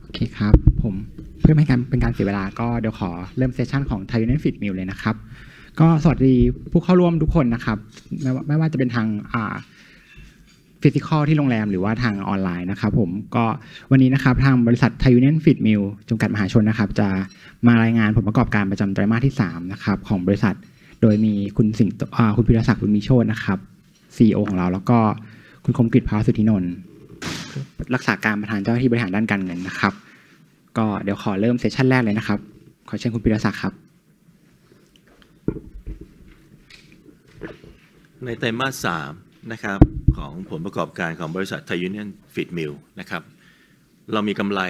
โอเคครับผมเพื่อไม่ให้การเป็นการเสียเวลาก็เดี๋ยวขอเริ่มเซสชันของ t ท a i เ n i ฟิตมิลเลยนะครับ ก็สวัสดีผู้เข้าร่วมทุกคนนะครับ ไม่ว่าไม่ว่าจะเป็นทางอ่าฟิสิกอลที่โรงแรมหรือว่าทางออนไลน์นะครับ ผมก็วันนี้นะครับทางบริษัทไทยูเนียนฟิตมิลจำกัดมหาชนนะครับ จะมารายงานผลประกอบการประจำไตรมาสที่ 3 นะครับ ของบริษัทโดยมีคุณสิงห์คุณพิรศักดิ์บุญมีโชตนะครับซีอของเราแล้วก็คุณคมกิตพาสุธินนท์รักษาการประธานเจ้าหน้าที่บริหารด้านการเงินนะครับ ก็เดี๋ยวขอเริ่มเซสชันแรกเลยนะครับ ขอเชิญคุณปิรศักดิ์ครับ ในไตรมาสสามนะครับของผลประกอบการของบริษัทไทยูเนียนฟิตมิลนะครับ เรามีกำไร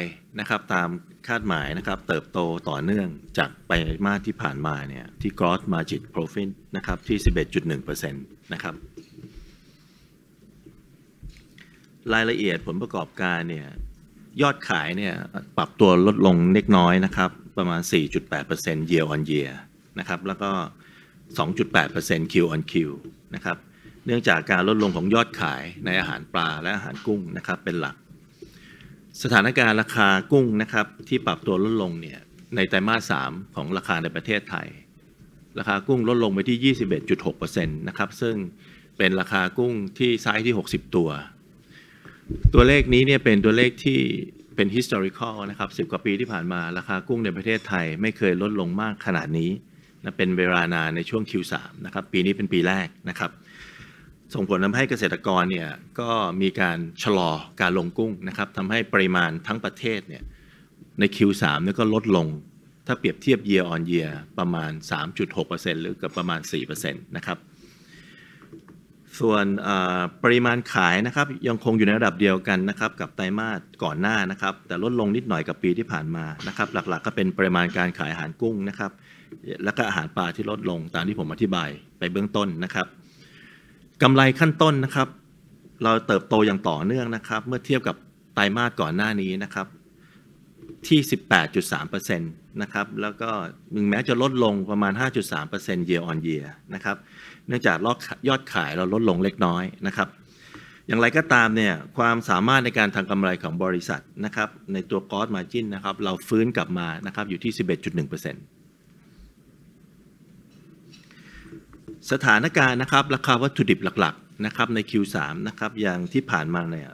นะครับตามคาดหมายนะครับเติบโตต่อเนื่องจากไตรมาสที่ผ่านมาเนี่ยที่ gross margin profit นะครับที่ 11.1%นะครับรายละเอียดผลประกอบการเนี่ยยอดขายเนี่ยปรับตัวลดลงเล็กน้อยนะครับประมาณ 4.8% year on year นะครับแล้วก็ 2.8% Q on Q นะครับเนื่องจากการลดลงของยอดขายในอาหารปลาและอาหารกุ้งนะครับเป็นหลัก สถานการณ์ราคากุ้งนะครับที่ปรับตัวลดลงเนี่ยในไตรมาส 3 ของราคาในประเทศไทย ราคากุ้งลดลงไปที่ 21.6%นะครับซึ่งเป็นราคากุ้งที่ไซส์ที่ 60 ตัวตัวเลขนี้เนี่ยเป็นตัวเลขที่เป็น historical นะครับสิบกว่าปีที่ผ่านมาราคากุ้งในประเทศไทยไม่เคยลดลงมากขนาดนี้นะเป็นเวลานานในช่วง Q3 นะครับปีนี้เป็นปีแรกนะครับ ส่งผลทำให้เกษตรกรเนี่ยก็มีการชะลอการลงกุ้งนะครับทำให้ปริมาณทั้งประเทศเนี่ยใน Q3 เนี่ยก็ลดลง ถ้าเปรียบเทียบ year on year ประมาณ 3.6%หรือกับประมาณ 4%นะครับส่วนปริมาณขายนะครับยังคงอยู่ในระดับเดียวกันนะครับกับไตรมาสก่อนหน้านะครับ แต่ลดลงนิดหน่อยกับปีที่ผ่านมานะครับ หลักๆก็เป็นปริมาณการขายอาหารกุ้งนะครับ และก็อาหารปลาที่ลดลงตามที่ผมอธิบายไปเบื้องต้นนะครับกำไรขั้นต้นนะครับ เราเติบโตอย่างต่อเนื่องนะครับ เมื่อเทียบกับไตรมาสก่อนหน้านี้นะครับที่ 18.3%นะครับแล้วก็มึงแม้จะลดลงประมาณ 5.3% year on year นะครับนื่องจากยอดขายเราลดลงเล็กน้อยนะครับ อย่างไรก็ตามเนี่ยความสามารถในการทางกำไรของบริษัทนะครับในตัวกอสมาจินนะครับ เราฟื้นกลับมานะครับอยู่ที่ 11.1%สถานการณ์นะครับ ราคาวัตถุดิบหลักๆ นะครับใน Q3 นะครับอย่างที่ผ่านมาเนี่ย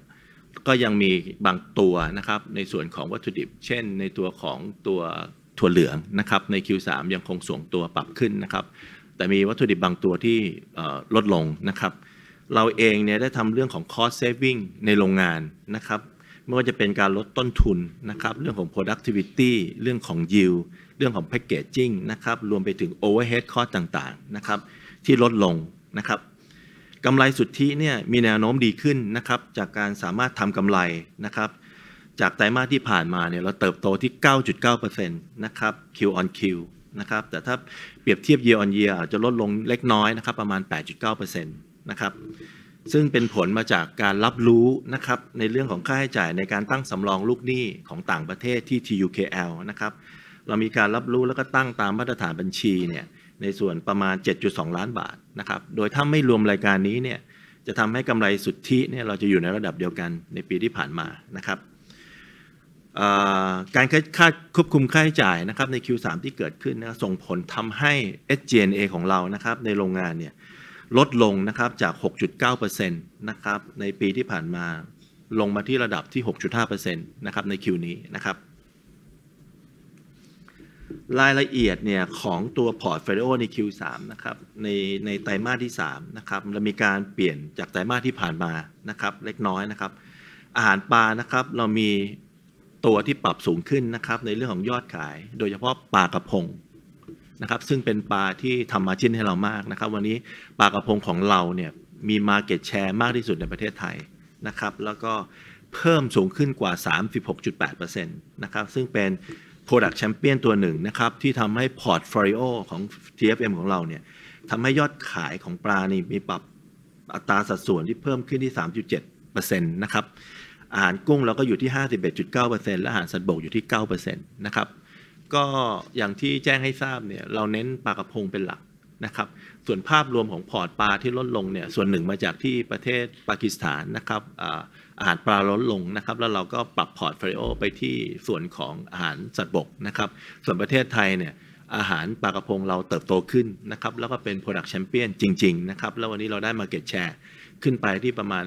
ก็ยังมีบางตัวนะครับในส่วนของวัตถุดิบเช่นในตัวของตัวถั่วเหลืองนะครับใน Q3 ยังคงส่งตัวปรับขึ้นนะครับแต่มีวัตถุดิบบางตัวที่ลดลงนะครับ เราเองเนี่ยได้ทำเรื่องของ cost saving ในโรงงานนะครับไม่ว่าจะเป็นการลดต้นทุนนะครับเรื่องของ productivity เรื่องของ yield เรื่องของ packaging นะครับรวมไปถึง overhead cost ต่างๆนะครับที่ลดลงนะครับกำไรสุทธิเนี่ยมีแนวโน้มดีขึ้นนะครับจากการสามารถทำกำไรนะครับจากไตรมาสที่ผ่านมาเนี่ยเราเติบโตที่ 9.9%นะครับ Q on Q นะครับแต่ถ้าเปรียบเทียบ year on year อาจจะลดลงเล็กน้อยนะครับ ประมาณ 8.9%นะครับซึ่งเป็นผลมาจากการรับรู้นะครับในเรื่องของค่าใช้จ่ายในการตั้งสำรองลูกหนี้ของต่างประเทศที่ TUKL นะครับเรามีการรับรู้แล้วก็ตั้งตามมาตรฐานบัญชีเนี่ยในส่วนประมาณ 7.2 ล้านบาทนะครับโดยถ้าไม่รวมรายการนี้เนี่ยจะทำให้กำไรสุทธิเนี่ยเราจะอยู่ในระดับเดียวกันในปีที่ผ่านมานะครับการค่าควบคุมค่าใช้จ่ายนะครับใน Q3 ที่เกิดขึ้นนะส่งผลทำให้ SG&A ของเรานะครับในโรงงานเนี่ยลดลงนะครับจาก 6.9%นะครับในปีที่ผ่านมาลงมาที่ระดับที่ 6.5%นะครับใน Q นี้นะครับรายละเอียดเนี่ยของตัวพอร์ตเฟดโอใน Q3 นะครับในในไตรมาสที่3นะครับเรามีการเปลี่ยนจากไตรมาสที่ผ่านมานะครับเล็กน้อยนะครับอาหารปลานะครับเรามีตัวที่ปรับสูงขึ้นนะครับในเรื่องของยอดขาย โดยเฉพาะปลากระพงนะครับซึ่งเป็นปลาที่ทำมาชิ้นให้เรามากนะครับ วันนี้ปลากระพงของเราเนี่ยมีมาเก็ตแชร์มากที่สุดในประเทศไทยนะครับแล้วก็เพิ่มสูงขึ้นกว่า 36.8%นะครับซึ่งเป็น Product Champion ตัวหนึ่งนะครับที่ทำให้พร์ต t ฟริโอของ TFM ของเราเนี่ยทำให้ยอดขายของปลานี่มีปรับอัตราสัดส่วนที่เพิ่มขึ้นที่ 3.7%นะครับอาหารกุ้งเราก็อยู่ที่ 51.9%และอาหารสัตว์บกอยู่ที่9%นะครับก็อย่างที่แจ้งให้ทราบเนี่ยเราเน้นปลากระพงเป็นหลักนะครับส่วนภาพรวมของพอร์ตปลาที่ลดลงเนี่ยส่วนหนึ่งมาจากที่ประเทศปากีสถานนะครับอาหารปลาลดลงนะครับแล้วเราก็ปรับพอร์ตเฟรโอไปที่ส่วนของอาหารสัตว์บกนะครับส่วนประเทศไทยเนี่ยอาหารปลากระพงเราเติบโตขึ้นนะครับแล้วก็เป็นปรดักชั่นเปี้ยนจริงๆนะครับแล้ววันนี้เราได้มาเก็ตแชร์ขึ้นไปที่ประมาณ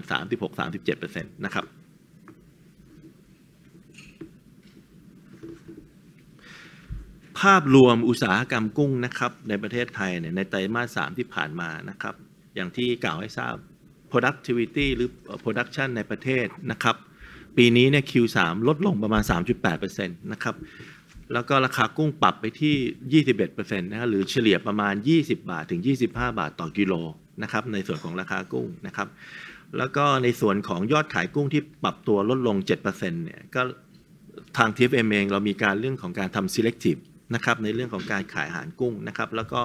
36-37%นะครับภาพรวมอุตสาหกรรมกุ้งนะครับในประเทศไทยเนี่ยในไตรมาสสามที่ผ่านมานะครับอย่างที่กล่าวให้ทราบ productivity หรือ production ในประเทศนะครับปีนี้เนี่ย Q3 ลดลงประมาณ 3.8%นะครับแล้วก็ราคากุ้งปรับไปที่ 21%นะหรือเฉลี่ยประมาณ 20 บาทถึง 25 บาทต่อ กิโลนะครับในส่วนของราคากุ้งนะครับแล้วก็ในส่วนของยอดขายกุ้งที่ปรับตัวลดลง 7%เนี่ยก็ทาง TFM เองเรามีการเรื่องของการทำ selective นะครับในเรื่องของการขายอาหารกุ้งนะครับ แล้วก็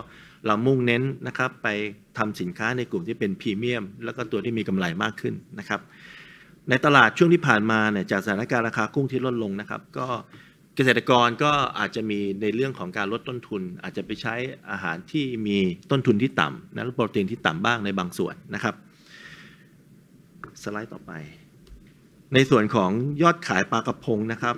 เรามุ่งเน้นนะครับ ไปทำสินค้าในกลุ่มที่เป็นพรีเมียม แล้วก็ตัวที่มีกำไรมากขึ้นนะครับ ในตลาดช่วงที่ผ่านมาเนี่ยจากสถานการณ์ราคากุ้งที่ลดลงนะครับ ก็เกษตรกรก็อาจจะมีในเรื่องของการลดต้นทุน อาจจะไปใช้อาหารที่มีต้นทุนที่ต่ำนะโปรตีนที่ต่ำบ้างในบางส่วนนะครับ สไลด์ต่อไป ในส่วนของยอดขายปลากระพงนะครับ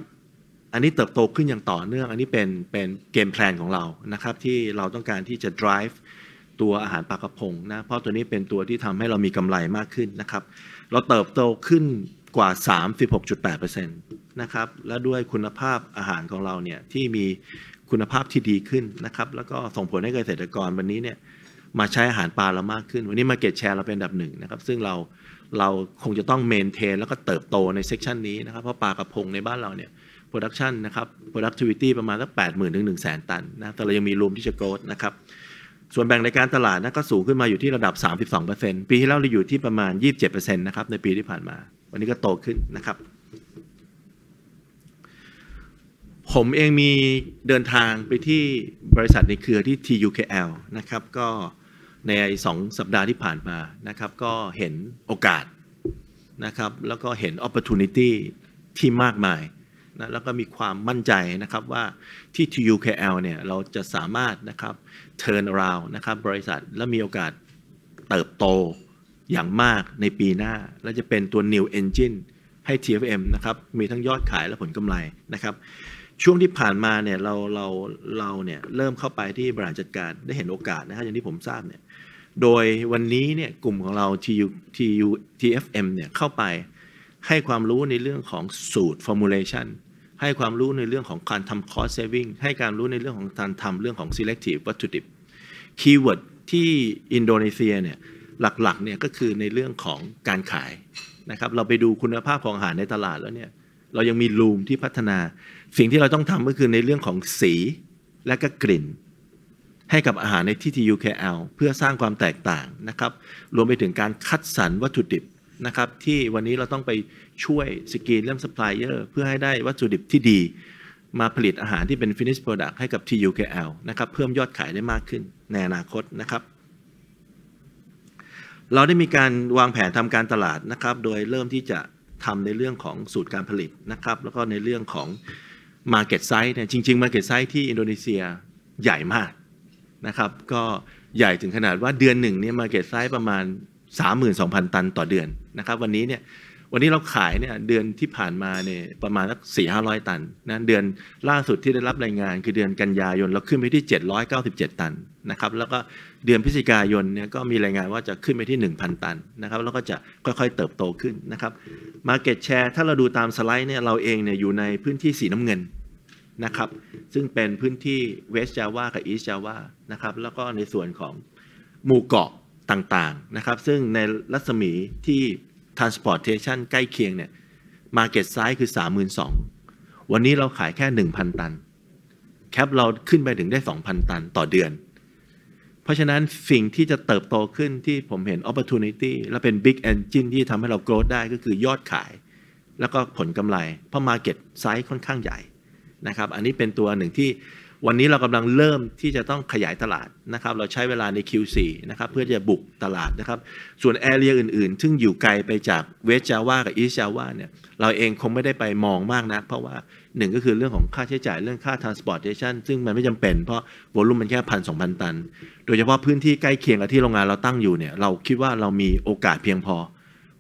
อันนี้เติบโตขึ้นอย่างต่อเนื่อง อันนี้เป็นเป็นเกมแพลนของเรานะครับที่เราต้องการที่จะ drive ตัวอาหารปลากระพงนะเพราะตัวนี้เป็นตัวที่ทำให้เรามีกำไรมากขึ้นนะครับเราเติบโตขึ้นกว่า36.8%นะครับและด้วยคุณภาพอาหารของเราเนี่ยที่มีคุณภาพที่ดีขึ้นนะครับแล้วก็ส่งผลให้เกษตรกรวันนี้เนี่ยมาใช้อาหารปลาเรามากขึ้น วันนี้มาเก็ตแชร์เราเป็นอันดับหนึ่งนะครับซึ่งเราเราคงจะต้องเมนเทนแล้วก็เติบโตในเซกชันนี้นะครับเพราะปลากระพงในบ้านเราเนี่ย production นะครับ productivity ประมาณสัก8 0,000ถึง1 0 0 ตันนะแต่เรายังมีรูมที่จะ g r o w นะครับ ส่วนแบ่งในการตลาดนะก็สูงขึ้นมาอยู่ที่ระดับ 32%ปีที่แล้วเราอยู่ที่ประมาณ 27%นะครับ ในปีที่ผ่านมา วันนี้ก็โตขึ้นนะครับ ผมเองมีเดินทางไปที่บริษัทในเครือที่ TUKL นะครับ ก็ในสองสัปดาห์ที่ผ่านมานะครับ ก็เห็นโอกาสนะครับ แล้วก็เห็น opportunity ที่มากมายนะแล้วก็มีความมั่นใจนะครับว่าที่ TUKL เนี่ยเราจะสามารถนะครับ turn around นะครับบริษัทและมีโอกาสเติบโตอย่างมากในปีหน้า และจะเป็นตัว new engine ให้ TFM นะครับมีทั้งยอดขายและผลกำไรนะครับช่วงที่ผ่านมาเนี่ยเราเราเราเนี่ยเริ่มเข้าไปที่บริหารจัดการได้เห็นโอกาสนะครับอย่างที่ผมทราบเนี่ยโดยวันนี้เนี่ยกลุ่มของเรา TU TU TFM เนี่ยเข้าไปให้ความรู้ในเรื่องของสูตร formulation ให้ความรู้ในเรื่องของการทำ cost saving ให้การรู้ในเรื่องของการทำเรื่องของ selective วัตถุดิบคีย์เวิร์ดที่อินโดนีเซียเนี่ยหลักๆเนี่ยก็คือในเรื่องของการขายนะครับเราไปดูคุณภาพของอาหารในตลาดแล้วเนี่ยเรายังมีลูมที่พัฒนา สิ่งที่เราต้องทำก็คือในเรื่องของสีและก็กลิ่น ให้กับอาหารในที่่ u k l เพื่อสร้างความแตกต่างนะครับรวมไปถึงการคัดสรรวัตถุดิบนะครับที่วันนี้เราต้องไปช่วยสกรีนเรื่องซัพพลายเออร์เพื่อให้ได้วัตถุดิบที่ดีมาผลิตอาหารที่เป็นฟินิชโปรดักต์ให้กับ TUKL นะครับเพิ่มยอดขายได้มากขึ้นในอนาคตนะครับ เราได้มีการวางแผนทำการตลาดนะครับ โดยเริ่มที่จะทำในเรื่องของสูตรการผลิตนะครับ แล้วก็ในเรื่องของ Market Size เนี่ยจริงๆ Market Size ที่อินโดนีเซียใหญ่มากนะครับก็ใหญ่ถึงขนาดว่าเดือนหนึ่งเนี่ยมาเก็ตไซส์ประมาณ 32,000 ตัน ต่อเดือนนะครับ วันนี้เนี่ยวันนี้เราขายเนี่ยเดือนที่ผ่านมาเนี่ยประมาณสักสี่ห้าร้อยตันนะเดือนล่าสุดที่ได้รับรายงานคือเดือนกันยายน เราขึ้นไปที่เเเจ็ดร้้อยกาสิบจ็ดตันนะครับ แล้วก็เดือนพฤศจิกายนเนี่ยก็มีรายงานว่าจะขึ้นไปที่หนึ่งพันตันนะครับ แล้วก็จะค่อยๆเติบโตขึ้นนะครับมาเก็ตแชร์ถ้าเราดูตามสไลด์เนี่ยเราเองเนี่ยอยู่ในพื้นที่สีน้ำเงินนะครับ ซึ่งเป็นพื้นที่เวสต์จาวากับอีสต์จาวานะครับแล้วก็ในส่วนของหมู่เกาะต่างๆนะครับ ซึ่งในรัศมีที่ transportation ใกล้เคียงเนี่ย market size คือ 32,000 วันนี้เราขายแค่ 1,000 ตันแคปเราขึ้นไปถึงได้ 2,000 ตันต่อเดือน เพราะฉะนั้น สิ่งที่จะเติบโตขึ้นที่ผมเห็น opportunity และเป็น big engine ที่ทำให้เรา g r o w ได้ก็คือยอดขาย แล้วก็ผลกำไร เพราะ market size ค่อนข้างใหญ่นะครับอันนี้เป็นตัวหนึ่งที่วันนี้เรากำลังเริ่มที่จะต้องขยายตลาดนะครับ เราใช้เวลาใน Q4 นะครับเพื่อจะบุกตลาดนะครับ ส่วนแอเรียอื่นๆซึ่งอยู่ไกลไปจากเวสจาว่ากับอีสจาว่าเนี่ย เราเองคงไม่ได้ไปมองมากนะเพราะว่าหนึ่งก็คือเรื่องของค่าใช้จ่ายเรื่องค่า transportation ซึ่งมันไม่จำเป็นเพราะวอลุ่มมันแค่พันสองพันตัน โดยเฉพาะพื้นที่ใกล้เคียงกับที่โรงงานเราตั้งอยู่เนี่ยเราคิดว่าเรามีโอกาสเพียงพอ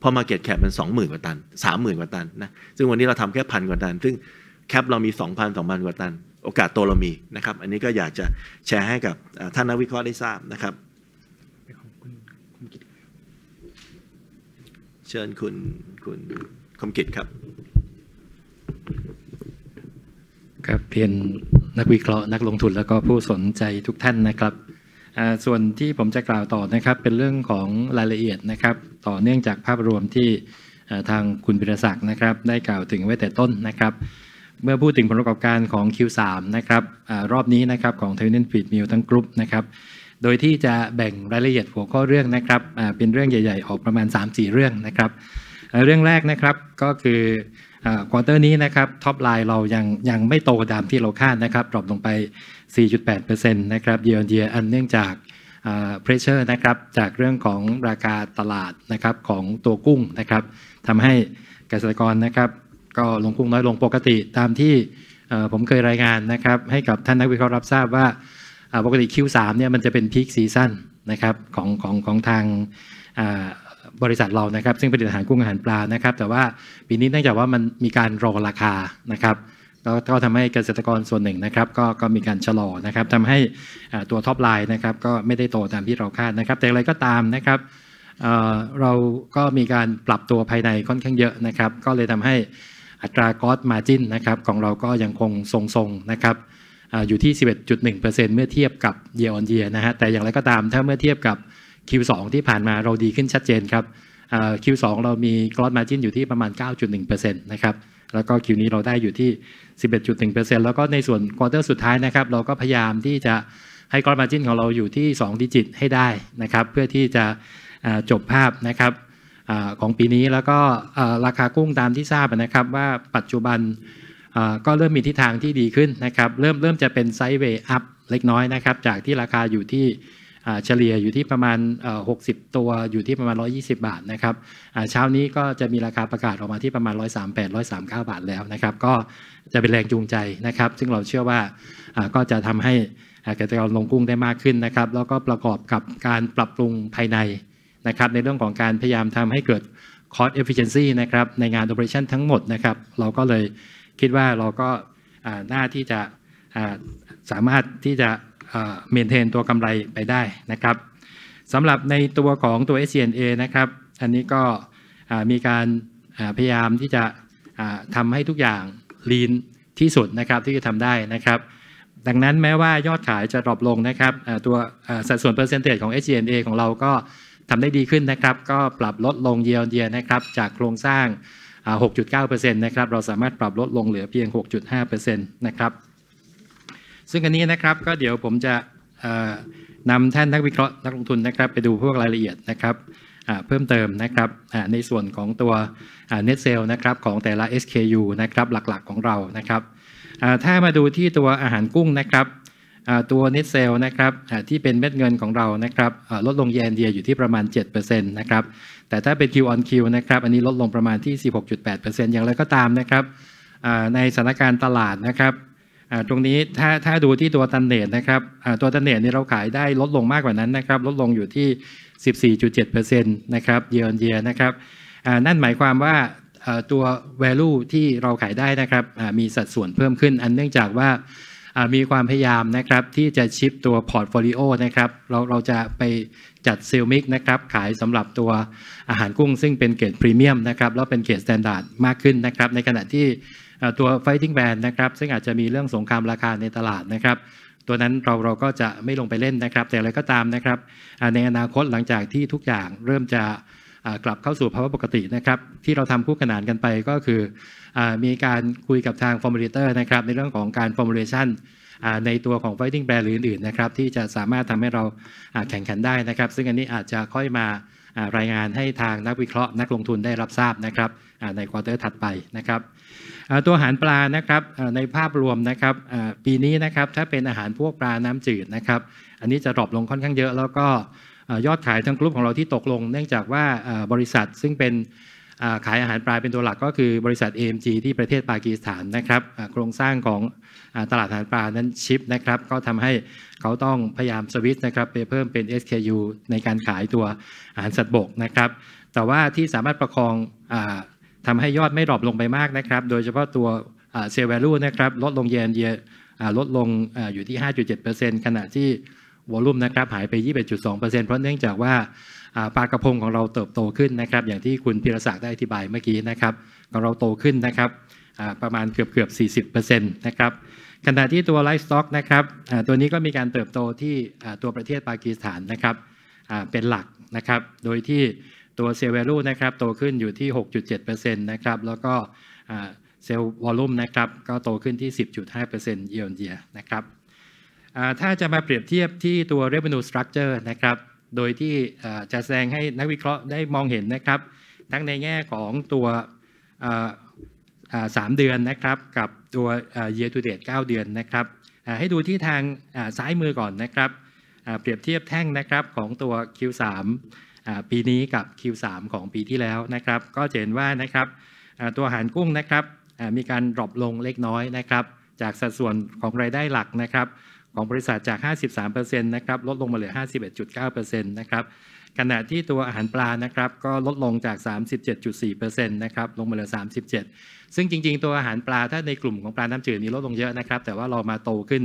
พอมาเก็ตแคปมัน 20,000กว่าตัน 30,000กว่าตันนะซึ่งวันนี้เราทำแค่พันกว่าตัน ซึ่งแคปเรามี2,000 2,000กว่าตันโอกาสโตเรามีนะครับ อันนี้ก็อยากจะแชร์ให้กับท่านนักวิเคราะห์ได้ทราบนะครับเชิญคุณคุณคมกิจครับครับ เพียนนักวิเคราะห์นักลงทุนแล้วก็ผู้สนใจทุกท่านนะครับส่วนที่ผมจะกล่าวต่อนะครับ เป็นเรื่องของรายละเอียดนะครับ ต่อเนื่องจากภาพรวมที่ทางคุณพิรศักดิ์นะครับ ได้กล่าวถึงไว้แต่ต้นนะครับเมื่อพูดถึงผลประกอบการของ Q3 นะครับอรอบนี้นะครับของ t e r n a n t f e e d m ว l ทั้งกรุ๊ปนะครับ โดยที่จะแบ่งรายละเอียดหัวข้อเรื่องนะครับเป็นเรื่องใหญ่ๆ ออกประมาณ 3-4 เรื่องนะครับเรื่องแรกนะครับก็คือควอเตอร์นี้นะครับท็อปไลน์เรายังยังไม่โตตามที่เราคาดนะครับดรอปลงไป 4.8%นะครับเยียเียอันเนื่องจากเพรสเชอร์นะครับจากเรื่องของราคาตลาดนะครับของตัวกุ้งนะครับทำให้เกษตรกรนะครับก็ลงพุงน้อยลงปกติตามที่ผมเคยรายงานนะครับให้กับท่านนักวิเคราะห์รับทราบว่าปกติ Q3 เนี่ยมันจะเป็นพีคซีซั่นนะครับของของของทางบริษัทเรานะครับ ซึ่งผลิตอาหารกุ้งอาหารปลานะครับ แต่ว่าปีนี้เนื่องจากว่ามันมีการรอราคานะครับก็ทำให้เกษตรกรส่วนหนึ่งนะครับ ก็ก็มีการชะลอนะครับทำให้ตัวท็อปไลน์นะครับก็ไม่ได้โตตามที่เราคาดนะครับแต่อะไรก็ตามนะครับเราก็มีการปรับตัวภายในค่อนข้างเยอะนะครับ ก็เลยทำให้อัตราคอสมาจินนะครับของเราก็ยังคงทรงๆนะครับอยู่ที่ 11.1%เมื่อเทียบกับเยออนเยนะฮะแต่อย่างไรก็ตามถ้าเมื่อเทียบกับ Q2 ที่ผ่านมาเราดีขึ้นชัดเจนครับ Q2 เรามีกอสมาจินอยู่ที่ประมาณ 9.1%นะครับแล้วก็คิวนี้เราได้อยู่ที่ 11.1%แล้วก็ในส่วนควอเตอร์สุดท้ายนะครับ เราก็พยายามที่จะให้กอสมาจินของเราอยู่ที่2ดิจิตให้ได้นะครับ เพื่อที่จะจบภาพนะครับของปีนี้แล้วก็ราคากุ้งตามที่ทราบนะครับ ว่าปัจจุบันก็เริ่มมีทิศทางที่ดีขึ้นนะครับ เริ่มเริ่มจะเป็นไซด์เวย์อัพเล็กน้อยนะครับจากที่ราคาอยู่ที่เฉลี่ยอยู่ที่ประมาณ60 ตัวอยู่ที่ประมาณ 120 บาทนะครับเช้านี้ก็จะมีราคาประกาศออกมาที่ประมาณ138 139บาทแล้วนะครับก็จะเป็นแรงจูงใจนะครับ ซึ่งเราเชื่อว่าก็จะทำให้เกษตรกรลงกุ้งได้มากขึ้นนะครับแล้วก็ประกอบกับการปรับปรุงภายในนะครับในเรื่องของการพยายามทำให้เกิด cost efficiency นะครับในงาน operation ทั้งหมดนะครับเราก็เลยคิดว่าเราก็น่าที่จะสามารถที่จะเมนเทนตัวกำไรไปได้นะครับสำหรับในตัวของตัว SCNA นะครับอันนี้ก็มีการพยายามที่จะทำให้ทุกอย่าง e a นที่สุดนะครับที่จะทำได้นะครับดังนั้นแม้ว่ายอดขายจะดรอปลงนะครับตัวสัดส่วนเปอร์เซนต์ของ SCNA ของเราก็ทำได้ดีขึ้นนะครับ ก็ปรับลดลงเยียวเดียนะครับ จากโครงสร้าง 6.9%นะครับเราสามารถปรับลดลงเหลือเพียง 6.5%นะครับซึ่งอันนี้นะครับก็เดี๋ยวผมจะนำท่านนักวิเคราะห์นักลงทุนนะครับ ไปดูพวกรายละเอียดนะครับเพิ่มเติมนะครับในส่วนของตัว net sale นะครับของแต่ละ SKU นะครับหลักๆของเรานะครับถ้ามาดูที่ตัวอาหารกุ้งนะครับตัวนิเซลนะครับที่เป็นเม็ดเงินของเรานะครับลดลงเยนเดียอยู่ที่ประมาณ7%นะครับแต่ถ้าเป็น Q on Q นะครับอันนี้ลดลงประมาณที่ 16.8%อย่างไรก็ตามนะครับในสถานการณ์ตลาดนะครับตรงนี้ถ้าถ้าดูที่ตัวตันเนตนะครับตัวตันเนตนี่เราขายได้ลดลงมากกว่านั้นนะครับลดลงอยู่ที่ 14.7%นะครับเยนเดียนะครับนั่นหมายความว่าตัว value ที่เราขายได้นะครับมีสัดส่วนเพิ่มขึ้น อันเนื่องจากว่ามีความพยายามนะครับที่จะชิปตัวพอร์ตโฟลิโอนะครับเราเราจะไปจัดเซลมิกนะครับ ขายสำหรับตัวอาหารกุ้งซึ่งเป็นเกรดพรีเมียมนะครับ แล้วเป็นเกรดสแตนดาร์ดมากขึ้นนะครับ ในขณะที่ตัวไฟติ้งแบรนด์นะครับ ซึ่งอาจจะมีเรื่องสงครามราคาในตลาดนะครับ ตัวนั้นเราเราก็จะไม่ลงไปเล่นนะครับ แต่อะไรก็ตามนะครับในอนาคตหลังจากที่ทุกอย่างเริ่มจะกลับเข้าสู่ภาวะปกตินะครับที่เราทำคู่ขนานกันไปก็คืออมีการคุยกับทางฟอร์มูลเตอร์นะครับในเรื่องของการฟอร์มูลเลชันในตัวของ fighting ร r a n หรืออื่นๆนะครับที่จะสามารถทำให้เราแข่งขันได้นะครับ ซึ่งอันนี้อาจจะค่อยมารายงานให้ทางนักวิเคราะห์ นักลงทุนได้รับทราบนะครับในควอเตอร์ถัดไปนะครับตัวอาหารปลานะครับในภาพรวมนะครับปีนี้นะครับถ้าเป็นอาหารพวกปลาน้ำจืดนะครับ อันนี้จะดรอปลงค่อนข้างเยอะแล้วก็ยอดขายทั้งกลุ่มของเราที่ตกลง เนื่องจากว่าบริษัทซึ่งเป็นขายอาหารปลาเป็นตัวหลักก็คือบริษัท AMG ที่ประเทศปากีสถานนะครับ โครงสร้างของตลาดอาหารปลานั้นชิปนะครับก็ทำให้เขาต้องพยายามสวิตช์นะครับไปเพิ่มเป็น SKU ในการขายตัวอาหารสัตว์บกนะครับแต่ว่าที่สามารถประคองอทำให้ยอดไม่ดรอปลงไปมากนะครับโดยเฉพาะตัวเซลล์แวลูนะครับลดลงเยนเยลดลงอยู่ที่5.7%ขณะที่วอลุ่มนะครับหายไป 21.2%เพราะเนื่องจากว่าปลากระพงของเราเติบโตขึ้นนะครับ อย่างที่คุณพิรศักดิ์ได้อธิบายเมื่อกี้นะครับ ของเราโตขึ้นนะครับประมาณเกือบเกือบ 40%นะครับขณะที่ตัวไลฟ์สต็อกนะครับตัวนี้ก็มีการเติบโตที่ตัวประเทศปากีสถานนะครับเป็นหลักนะครับ โดยที่ตัวเซลล์ววลูนะครับโตขึ้นอยู่ที่ 6.7%นะครับแล้วก็เซลล์วอลุ่มนะครับก็โตขึ้นที่ 10.5%เยียร์เยียนะครับถ้าจะมาเปรียบเทียบที่ตัว revenue structure นะครับ โดยที่จะแสดงให้นักวิเคราะห์ได้มองเห็นนะครับ ทั้งในแง่ของตัว 3 เดือนนะครับ กับตัว year to date 9 เดือนนะครับ ให้ดูที่ทางซ้ายมือก่อนนะครับ เปรียบเทียบแท่งนะครับของตัว Q3 ปีนี้กับ Q3 ของปีที่แล้วนะครับ ก็เห็นว่านะครับตัวหารกุ้งนะครับ มีการดรอปลงเล็กน้อยนะครับ จากสัดส่วนของรายได้หลักนะครับของบริษัทจาก 53%นะครับลดลงมาเหลือ 51.9%นะครับขณะที่ตัวอาหารปลานะครับก็ลดลงจาก 37.4%นะครับลงมาเหลือ 37 ซึ่งจริงๆ ตัวอาหารปลาถ้าในกลุ่มของปลาน้ำจืดนี้ลดลงเยอะนะครับ แต่ว่าเรามาโตขึ้น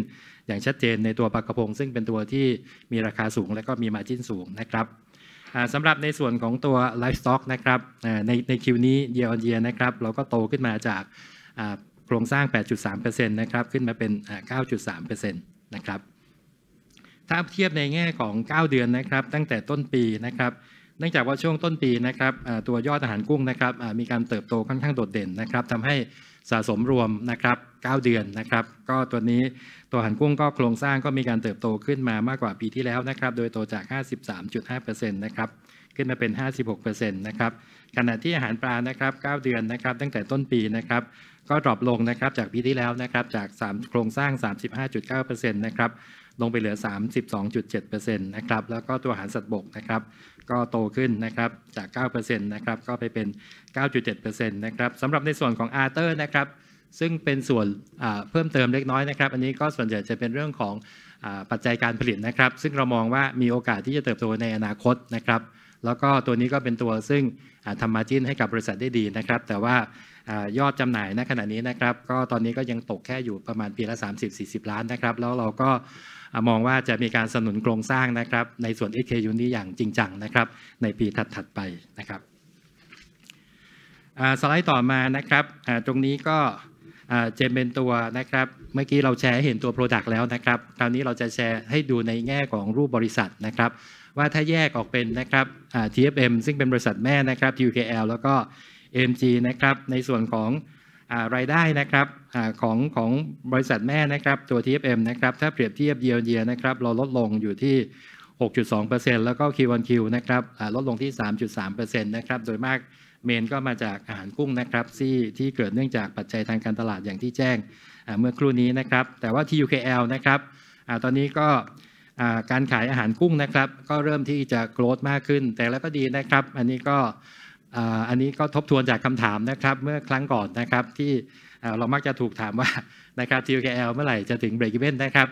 อย่างชัดเจนในตัวปลากระพง ซึ่งเป็นตัวที่มีราคาสูงและก็มีมาจิ้นสูงนะครับสำหรับในส่วนของตัวไลฟ์สต็อกนะครับในในคิวนี้เยอันเยนะครับเราก็โตขึ้นมาจากโครงสร้าง 8.3%นะครับขึ้นมาเป็น 9.3%นะครับถ้าเทียบในแง่ของ 9 เดือนนะครับ ตั้งแต่ต้นปีนะครับเนื่องจากว่าช่วงต้นปีนะครับ ตัวยอดอาหารกุ้งนะครับ มีการเติบโตค่อนข้างโดดเด่นนะครับทำให้สะสมรวมนะครับ9เดือนนะครับ ก็ตัวนี้ตัวหันกุ้งก็โครงสร้างก็มีการเติบโตขึ้นมามากกว่าปีที่แล้วนะครับ โดยโตจาก 53.5%นะครับขึ้นมาเป็น 56%นะครับขณะที่อาหารปลานะครับ9เดือนนะครับ ตั้งแต่ต้นปีนะครับก็ดรอปลงนะครับจากปีที่แล้วนะครับจาก 3 โครงสร้าง 35.9%นะครับลงไปเหลือ 32.7%นะครับแล้วก็ตัวาหารสัตว์บกนะครับ ก็โตขึ้นนะครับจาก9%นะครับก็ไปเป็น 9.7%นะครับสำหรับในส่วนของอาร์เตอร์นะครับซึ่งเป็นส่วนเพิ่มเติมเล็กน้อยนะครับอันนี้ก็ส่วนใหญ่จะเป็นเรื่องของปัจจัยการผลิตนะครับ ซึ่งเรามองว่ามีโอกาสที่จะเติบโตในอนาคตนะครับ แล้วก็ตัวนี้ก็เป็นตัวซึ่งทำมาจิ้นให้กับบริษัทได้ดีนะครับ แต่ว่ายอดจำหน่ายณขณะนี้นะครับ ก็ตอนนี้ก็ยังตกแค่อยู่ประมาณปีละ 30-40 ล้านนะครับ แล้วเราก็มองว่าจะมีการสนุนโครงสร้างนะครับในส่วน SKU นี้อย่างจริงจังนะครับ ในปีถัดๆไปนะครับสไลด์ต่อมานะครับตรงนี้ก็จะเป็นตัวนะครับเมื่อกี้เราแชร์เห็นตัว Product แล้วนะครับ คราวนี้เราจะแชร์ให้ดูในแง่ของรูปบริษัทนะครับ ว่าถ้าแยกออกเป็นนะครับ TFM ซึ่งเป็นบริษัทแม่นะครับ UKL แล้วก็ MG นะครับ ในส่วนของรายได้นะครับอของของบริษัทแม่นะครับตัว TFM นะครับถ้าเปรียบเทียบเยียเยียนะครับเราลดลงอยู่ที่ 6.2%แล้วก็ Q1Q นะครับลดลงที่ 3.3%นะครับโดยมากเมนก็มาจากอาหารกุ้งนะครับที่ที่เกิดเนื่องจากปัจจัยทางการตลาดอย่างที่แจ้งเมื่อครู่นี้นะครับ แต่ว่า TUKL นะครับอตอนนี้ก็การขายอาหารกุ้งนะครับ ก็เริ่มที่จะโกรธมากขึ้น แต่แล้วก็ดีนะครับ อันนี้ก็อันนี้ก็ทบทวนจากคำถามนะครับเมื่อครั้งก่อนนะครับที่เรามักจะถูกถามว่านะครับ TUKL เมื่อไหร่จะถึง break even นะครับ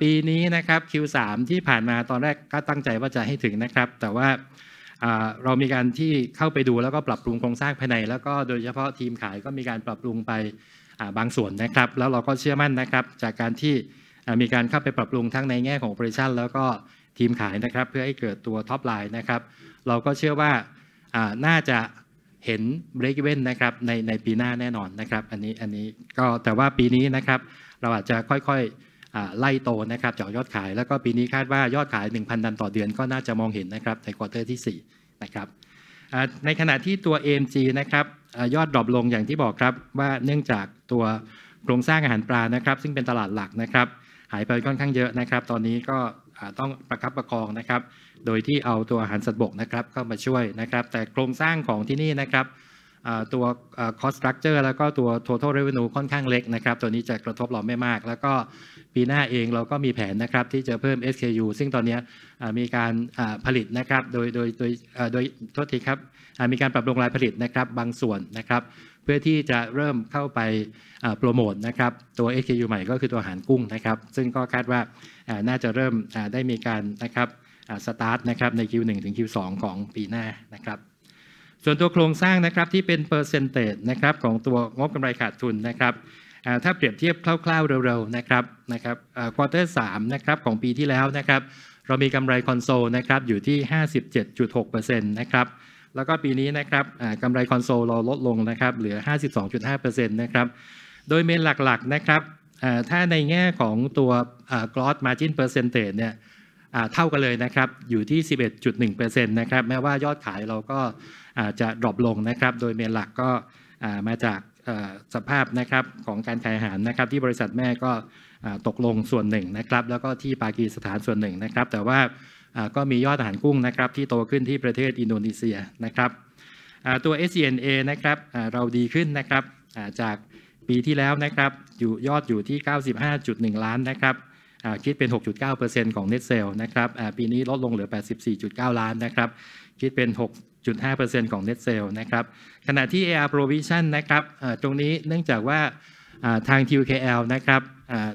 ปีนี้นะครับ Q3 ที่ผ่านมาตอนแรกก็ตั้งใจว่าจะให้ถึงนะครับ แต่ว่าเรามีการที่เข้าไปดูแล้วก็ปรับปรุงโครงสร้างภายใน แล้วก็โดยเฉพาะทีมขายก็มีการปรับปรุงไปบางส่วนนะครับ แล้วเราก็เชื่อมั่นนะครับ จากการที่มีการเข้าไปปรับปรุงทั้งในแง่ของ operation แล้วก็ทีมขายนะครับ เพื่อให้เกิดตัวท็อปไลน์นะครับเราก็เชื่อว่าน่าจะเห็นเบรกเว้นนะครับในในปีหน้าแน่นอนนะครับ อันนี้อันนี้ก็แต่ว่าปีนี้นะครับ เราอาจจะค่อยๆไล่โตนะครับจากยอดขายแล้วก็ปีนี้คาดว่ายอดขาย 1,000ตันต่อเดือนก็น่าจะมองเห็นนะครับในควอเตอร์ที่4 นะครับในขณะที่ตัว AMG นะครับยอดดรอปลงอย่างที่บอกครับว่าเนื่องจากตัวโครงสร้างอาหารปลานะครับ ซึ่งเป็นตลาดหลักนะครับ หายไปค่อนข้างเยอะนะครับ ตอนนี้ก็ต้องประคับประคองนะครับ โดยที่เอาตัวอาหารสัตว์บกนะครับเข้ามาช่วยนะครับ แต่โครงสร้างของที่นี่นะครับตัว cost structure แล้วก็ตัว total revenue ค่อนข้างเล็กนะครับ ตัวนี้จะกระทบเราไม่มาก แล้วก็ปีหน้าเองเราก็มีแผนนะครับ ที่จะเพิ่ม SKU ซึ่งตอนนี้มีการผลิตนะครับ โดยโดยโดยโดยโทษทีครับมีการปรับรงรายผลิตนะครับบางส่วนนะครับ เพื่อที่จะเริ่มเข้าไปโปรโมทนะครับตัว SKU ใหม่ก็คือตัวอาหารกุ้งนะครับ ซึ่งก็คาดว่าน่าจะเริ่มได้มีการนะครับสตาร์ทนะครับใน Q1 ถึง Q2 ของปีหน้านะครับส่วนตัวโครงสร้างนะครับ ที่เป็นเปอร์เซนเต์นะครับของตัวงบกำไรขาดทุนนะครับถ้าเปรียบเทียบคร่าวๆ เร็วๆ นะครับนะครับควอเตอร์สามนะครับของปีที่แล้วนะครับเรามีกำไรคอนโซลนะครับอยู่ที่ 57.6%นะครับแล้วก็ปีนี้นะครับกำไรคอนโซลเราลดลงนะครับเหลือ 52.5%นะครับโดยเมนหลักๆนะครับถ้าในแง่ของตัวกรอสมาจินเปอร์เซนต์เนี่ยเท่ากันเลยนะครับอยู่ที่ 11.1%นะครับแม้ว่ายอดขายเราก็จะ ดรอปลงนะครับ โดยเมนหลักก็มาจากสภาพนะครับของการขายอาหารนะครับ ที่บริษัทแม่ก็ตกลงส่วนหนึ่งนะครับ แล้วก็ที่ปากีสถานส่วนหนึ่งนะครับ แต่ว่าก็มียอดอาหารกุ้งนะครับ ที่โตขึ้นที่ประเทศอินโดนีเซียนะครับตัว SCNA นะครับเราดีขึ้นนะครับจากปีที่แล้วนะครับอยู่ยอดอยู่ที่ 95.1 ล้านนะครับคิดเป็น 6.9%ของ Net Sale นะครับ ปีนี้ลดลงเหลือ 84.9 ล้าน นะครับ คิดเป็น 6.5%ของ Net Sale นะครับ ขณะที่ AR Provision นะครับตรงนี้เนื่องจากว่าทาง t u k l นะครับ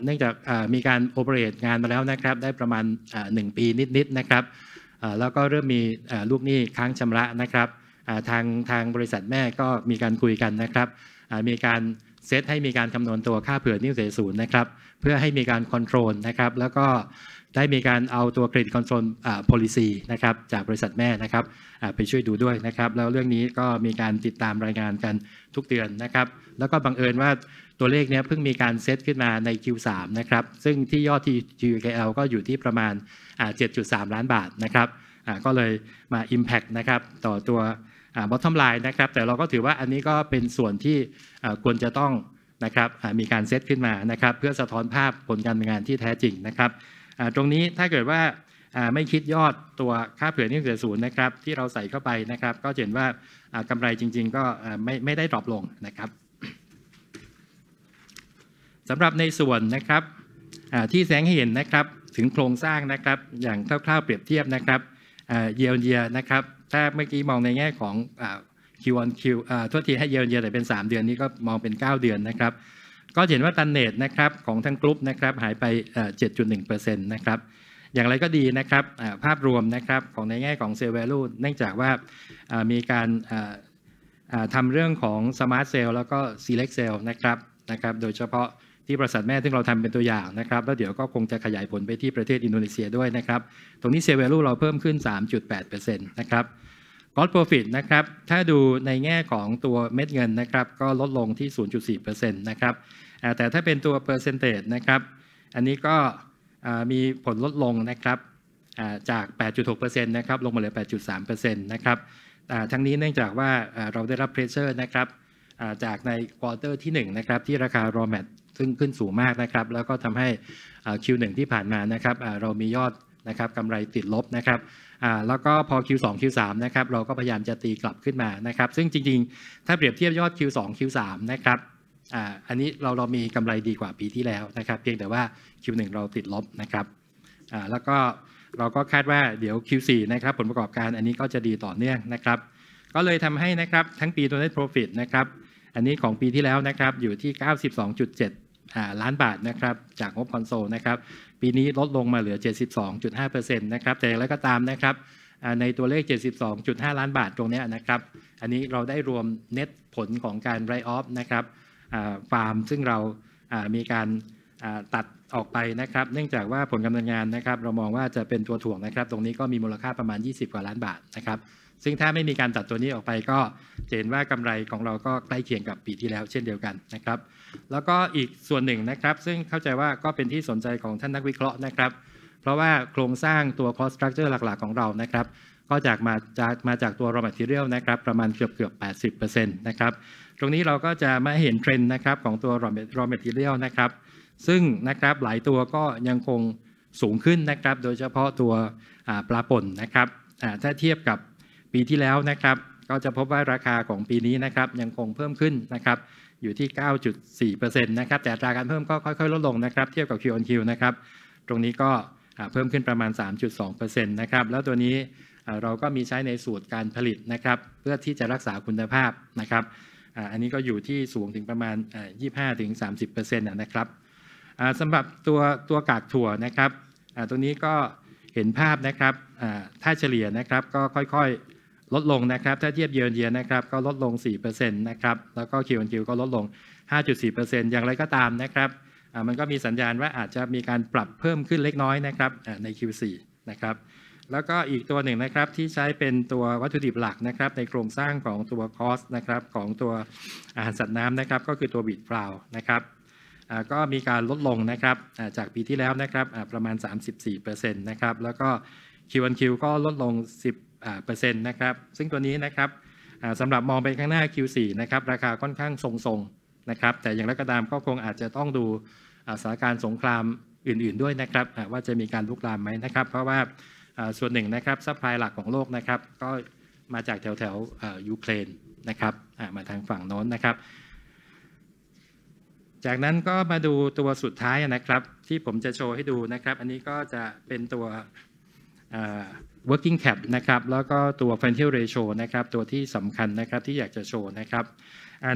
เนื่องจากมีการโอเปเรตงานมาแล้วนะครับ ได้ประมาณ 1 ปีนิด ๆ นะครับ แล้วก็เริ่มมีลูกหนี้ค้างชำระนะครับทางทางบริษัทแม่ก็มีการคุยกันนะครับ มีการเซตให้มีการคำนวณตัวค่าเผื่อนิ้วเสียศูนย์นะครับเพื่อให้มีการคอนโทรลนะครับแล้วก็ได้มีการเอาตัวเครดิตคอนโทรลอ่าพ o l i c y นะครับจากบริษัทแม่นะครับอไปช่วยดูด้วยนะครับแล้วเรื่องนี้ก็มีการติดตามรายงานกันทุกเดือนนะครับ แล้วก็บังเอิญว่าตัวเลขเนี้ยเพิ่งมีการเซตขึ้นมาใน Q3 นะครับซึ่งที่ยอดที่ GKL ก็อยู่ที่ประมาณอ7.3 ล้านบาทนะครับอก็เลยมา Impact นะครับต่อตัวบอททอมไลน์นะครับ แต่เราก็ถือว่าอันนี้ก็เป็นส่วนที่ควรจะต้องนะครับมีการเซตขึ้นมานะครับ เพื่อสะท้อนภาพผลการดำเนินงานที่แท้จริงนะครับ ตรงนี้ถ้าเกิดว่าไม่คิดยอดตัวค่าเผื่อนี่เกิดศูนย์นะครับ ที่เราใส่เข้าไปนะครับ ก็เห็นว่ากำไรจริงๆก็ไม่ไม่ได้ดรอปลงนะครับสำหรับในส่วนนะครับที่แสงเห็นนะครับถึงโครงสร้างนะครับอย่างคร่าวๆเปรียบเทียบนะครับเยียวยานะครับถ้าเมื่อกี้มองในแง่ของคิวอนคิวทั่วทีให้เยือนเยอะแต่เป็น 3 เดือนนี้ก็มองเป็น 9 เดือนนะครับ ก็เห็นว่าตันเนตนะครับของทั้งกลุ่มนะครับหายไป7.1%นะครับ อย่างไรก็ดีนะครับภาพรวมนะครับของในแง่ของเซลล์แวลูเนื่องจากว่ามีการทำเรื่องของสมาร์ทเซลล์แล้วก็ซีเล็กเซลล์นะครับนะครับโดยเฉพาะที่บริษัทแม่ซึ่งเราทำเป็นตัวอย่างนะครับ แล้วเดี๋ยวก็คงจะขยายผลไปที่ประเทศอินโดนีเซียด้วยนะครับตรงนี้เซเวลูเราเพิ่มขึ้น 3.8%นะครับกอสโปรฟิตนะครับถ้าดูในแง่ของตัวเม็ดเงินนะครับก็ลดลงที่ 0.4%นะครับแต่ถ้าเป็นตัวเปอร์เซนเตจนะครับอันนี้ก็มีผลลดลงนะครับจาก 8.6%นะครับลงมาเหลือ8.3%นะครับทั้งนี้เนื่องจากว่าเราได้รับเพรสเชอร์นะครับจากในควอเตอร์ที่1นะครับที่ราคารอแมทซึ่งขึ้นสูงมากนะครับ แล้วก็ทำให้ Q1 ที่ผ่านมานะครับเรามียอดนะครับกำไรติดลบนะครับแล้วก็พอ Q2 Q3 นะครับ เราก็พยายามจะตีกลับขึ้นมานะครับ ซึ่งจริงๆ ถ้าเปรียบเทียบยอด Q2 Q3 นะครับอันนี้เราเรามีกำไรดีกว่าปีที่แล้วนะครับ เพียงแต่ว่า Q1 เราติดลบนะครับแล้วก็เราก็คาดว่าเดี๋ยว Q4 นะครับผลประกอบการอันนี้ก็จะดีต่อเนื่องนะครับ ก็เลยทำให้นะครับทั้งปีตัว net profit นะครับ อันนี้ของปีที่แล้วนะครับอยู่ที่ 92.7ล้านบาทนะครับจากงบคอนโซลนะครับปีนี้ลดลงมาเหลือ 72.5%นะครับแต่อย่างไรก็ตามนะครับในตัวเลข 72.5 ล้านบาทตรงนี้นะครับ อันนี้เราได้รวมเน็ตผลของการไรออฟนะครับฟาร์มซึ่งเรามีการตัดออกไปนะครับเนื่องจากว่าผลกำลังงานนะครับเรามองว่าจะเป็นตัวถ่วงนะครับ ตรงนี้ก็มีมูลค่าประมาณ 20 กว่าล้านบาทนะครับซึ่งถ้าไม่มีการตัดตัวนี้ออกไปก็เห็นว่ากำไรของเราก็ใกล้เคียงกับปีที่แล้วเช่นเดียวกันนะครับแล้วก็อีกส่วนหนึ่งนะครับซึ่งเข้าใจว่าก็เป็นที่สนใจของท่านนักวิเคราะห์นะครับ เพราะว่าโครงสร้างตัว cost structure หลักๆ ของเรานะครับ ก็จากมาจากมาจากตัว raw material นะครับ ประมาณเกือบเกือบ80%นะครับตรงนี้เราก็จะมาเห็นเทรนด์นะครับของตัว raw material นะครับ ซึ่งนะครับหลายตัวก็ยังคงสูงขึ้นนะครับ โดยเฉพาะตัวปลาป่นนะครับถ้าเทียบกับปีที่แล้วนะครับ ก็จะพบว่าราคาของปีนี้นะครับยังคงเพิ่มขึ้นนะครับอยู่ที่ 9.4%นะครับ แต่อัตราการเพิ่มก็ค่อย ๆ ลดลงนะครับ เทียบกับ Q-on-Q นะครับ ตรงนี้ก็เพิ่มขึ้นประมาณ 3.2%นะครับ แล้วตัวนี้เราก็มีใช้ในสูตรการผลิตนะครับ เพื่อที่จะรักษาคุณภาพนะครับ อันนี้ก็อยู่ที่สูงถึงประมาณ 25-30%นะครับสำหรับตัวตัวกากถั่วนะครับตัวนี้ก็เห็นภาพนะครับถ้าเฉลี่ยนะครับ ก็ค่อย ๆลดลงนะครับ ถ้าเทียบเยือนเยียนะครับก็ลดลง 4%นะครับแล้วก็คิวคิวก็ลดลง 5.4%อย่างไรก็ตามนะครับมันก็มีสัญญาณว่าอาจจะมีการปรับเพิ่มขึ้นเล็กน้อยนะครับใน Q4 นะครับแล้วก็อีกตัวหนึ่งนะครับที่ใช้เป็นตัววัตถุดิบหลักนะครับในโครงสร้างของตัวคอสนะครับของตัวอาหารสัตว์น้ำนะครับก็คือตัวบีดฟลาวนะครับก็มีการลดลงนะครับจากปีที่แล้วนะครับประมาณ 34%นะครับแล้วก็ Q1Q ก็ลดลง 10เซ็นต์นะครับซึ่งตัวนี้นะครับสำหรับมองไปข้างหน้า Q4 นะครับราคาค่อนข้างทรงๆนะครับแต่อย่างไรก็ตามก็คงอาจจะต้องดูสถานการณ์สงครามอื่น ๆด้วยนะครับ ว่าจะมีการลุกลามไหมนะครับเพราะว่าส่วนหนึ่งนะครับซัพพลายหลักของโลกนะครับก็มาจากแถวแถวยูเครนนะครับมาทางฝั่งโน้นนะครับ จากนั้นก็มาดูตัวสุดท้ายนะครับ ที่ผมจะโชว์ให้ดูนะครับ อันนี้ก็จะเป็นตัว working cap นะครับ แล้วก็ตัว financial ratio นะครับ ตัวที่สำคัญนะครับ ที่อยากจะโชว์นะครับ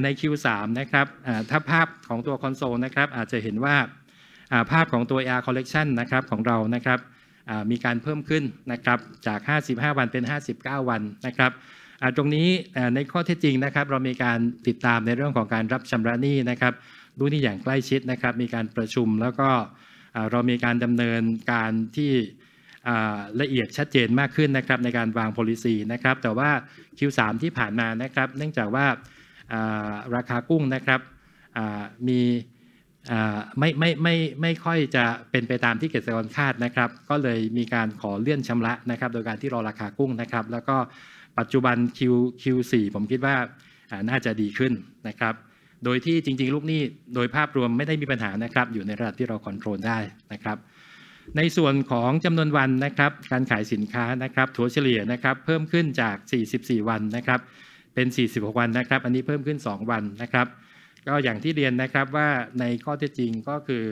ใน Q3 นะครับถ้าภาพของตัวคอนโซลนะครับ อาจจะเห็นว่าภาพของตัว AR collection นะครับ ของเรานะครับมีการเพิ่มขึ้นนะครับ จาก 55 วันเป็น 59 วันนะครับตรงนี้ในข้อเท็จจริงนะครับ เรามีการติดตามในเรื่องของการรับชำระหนี้นะครับ ดูนี่อย่างใกล้ชิดนะครับ มีการประชุมแล้วก็เรามีการดำเนินการที่ละเอียดชัดเจนมากขึ้นนะครับในการวาง policy นะครับแต่ว่า Q3 ที่ผ่านมานะครับเนื่องจากว่าราคากุ้งนะครับมีไม่ไม่ไม่ไม่ค่อยจะเป็นไปตามที่เกษตรกรคาดนะครับ ก็เลยมีการขอเลื่อนชำระนะครับโดยการที่รอราคากุ้งนะครับ แล้วก็ปัจจุบัน Q Q4 ผมคิดว่าน่าจะดีขึ้นนะครับ โดยที่จริงๆ ลูกนี้โดยภาพรวมไม่ได้มีปัญหานะครับอยู่ในระดับที่เราควบคุมได้นะครับในส่วนของจำนวนวันนะครับการขายสินค้านะครับถัวเฉลี่ยนะครับ เพิ่มขึ้นจาก 44 วันนะครับ เป็น 46 วันนะครับ อันนี้เพิ่มขึ้น 2 วันนะครับ ก็อย่างที่เรียนนะครับว่าในข้อเท็จจริงก็คือ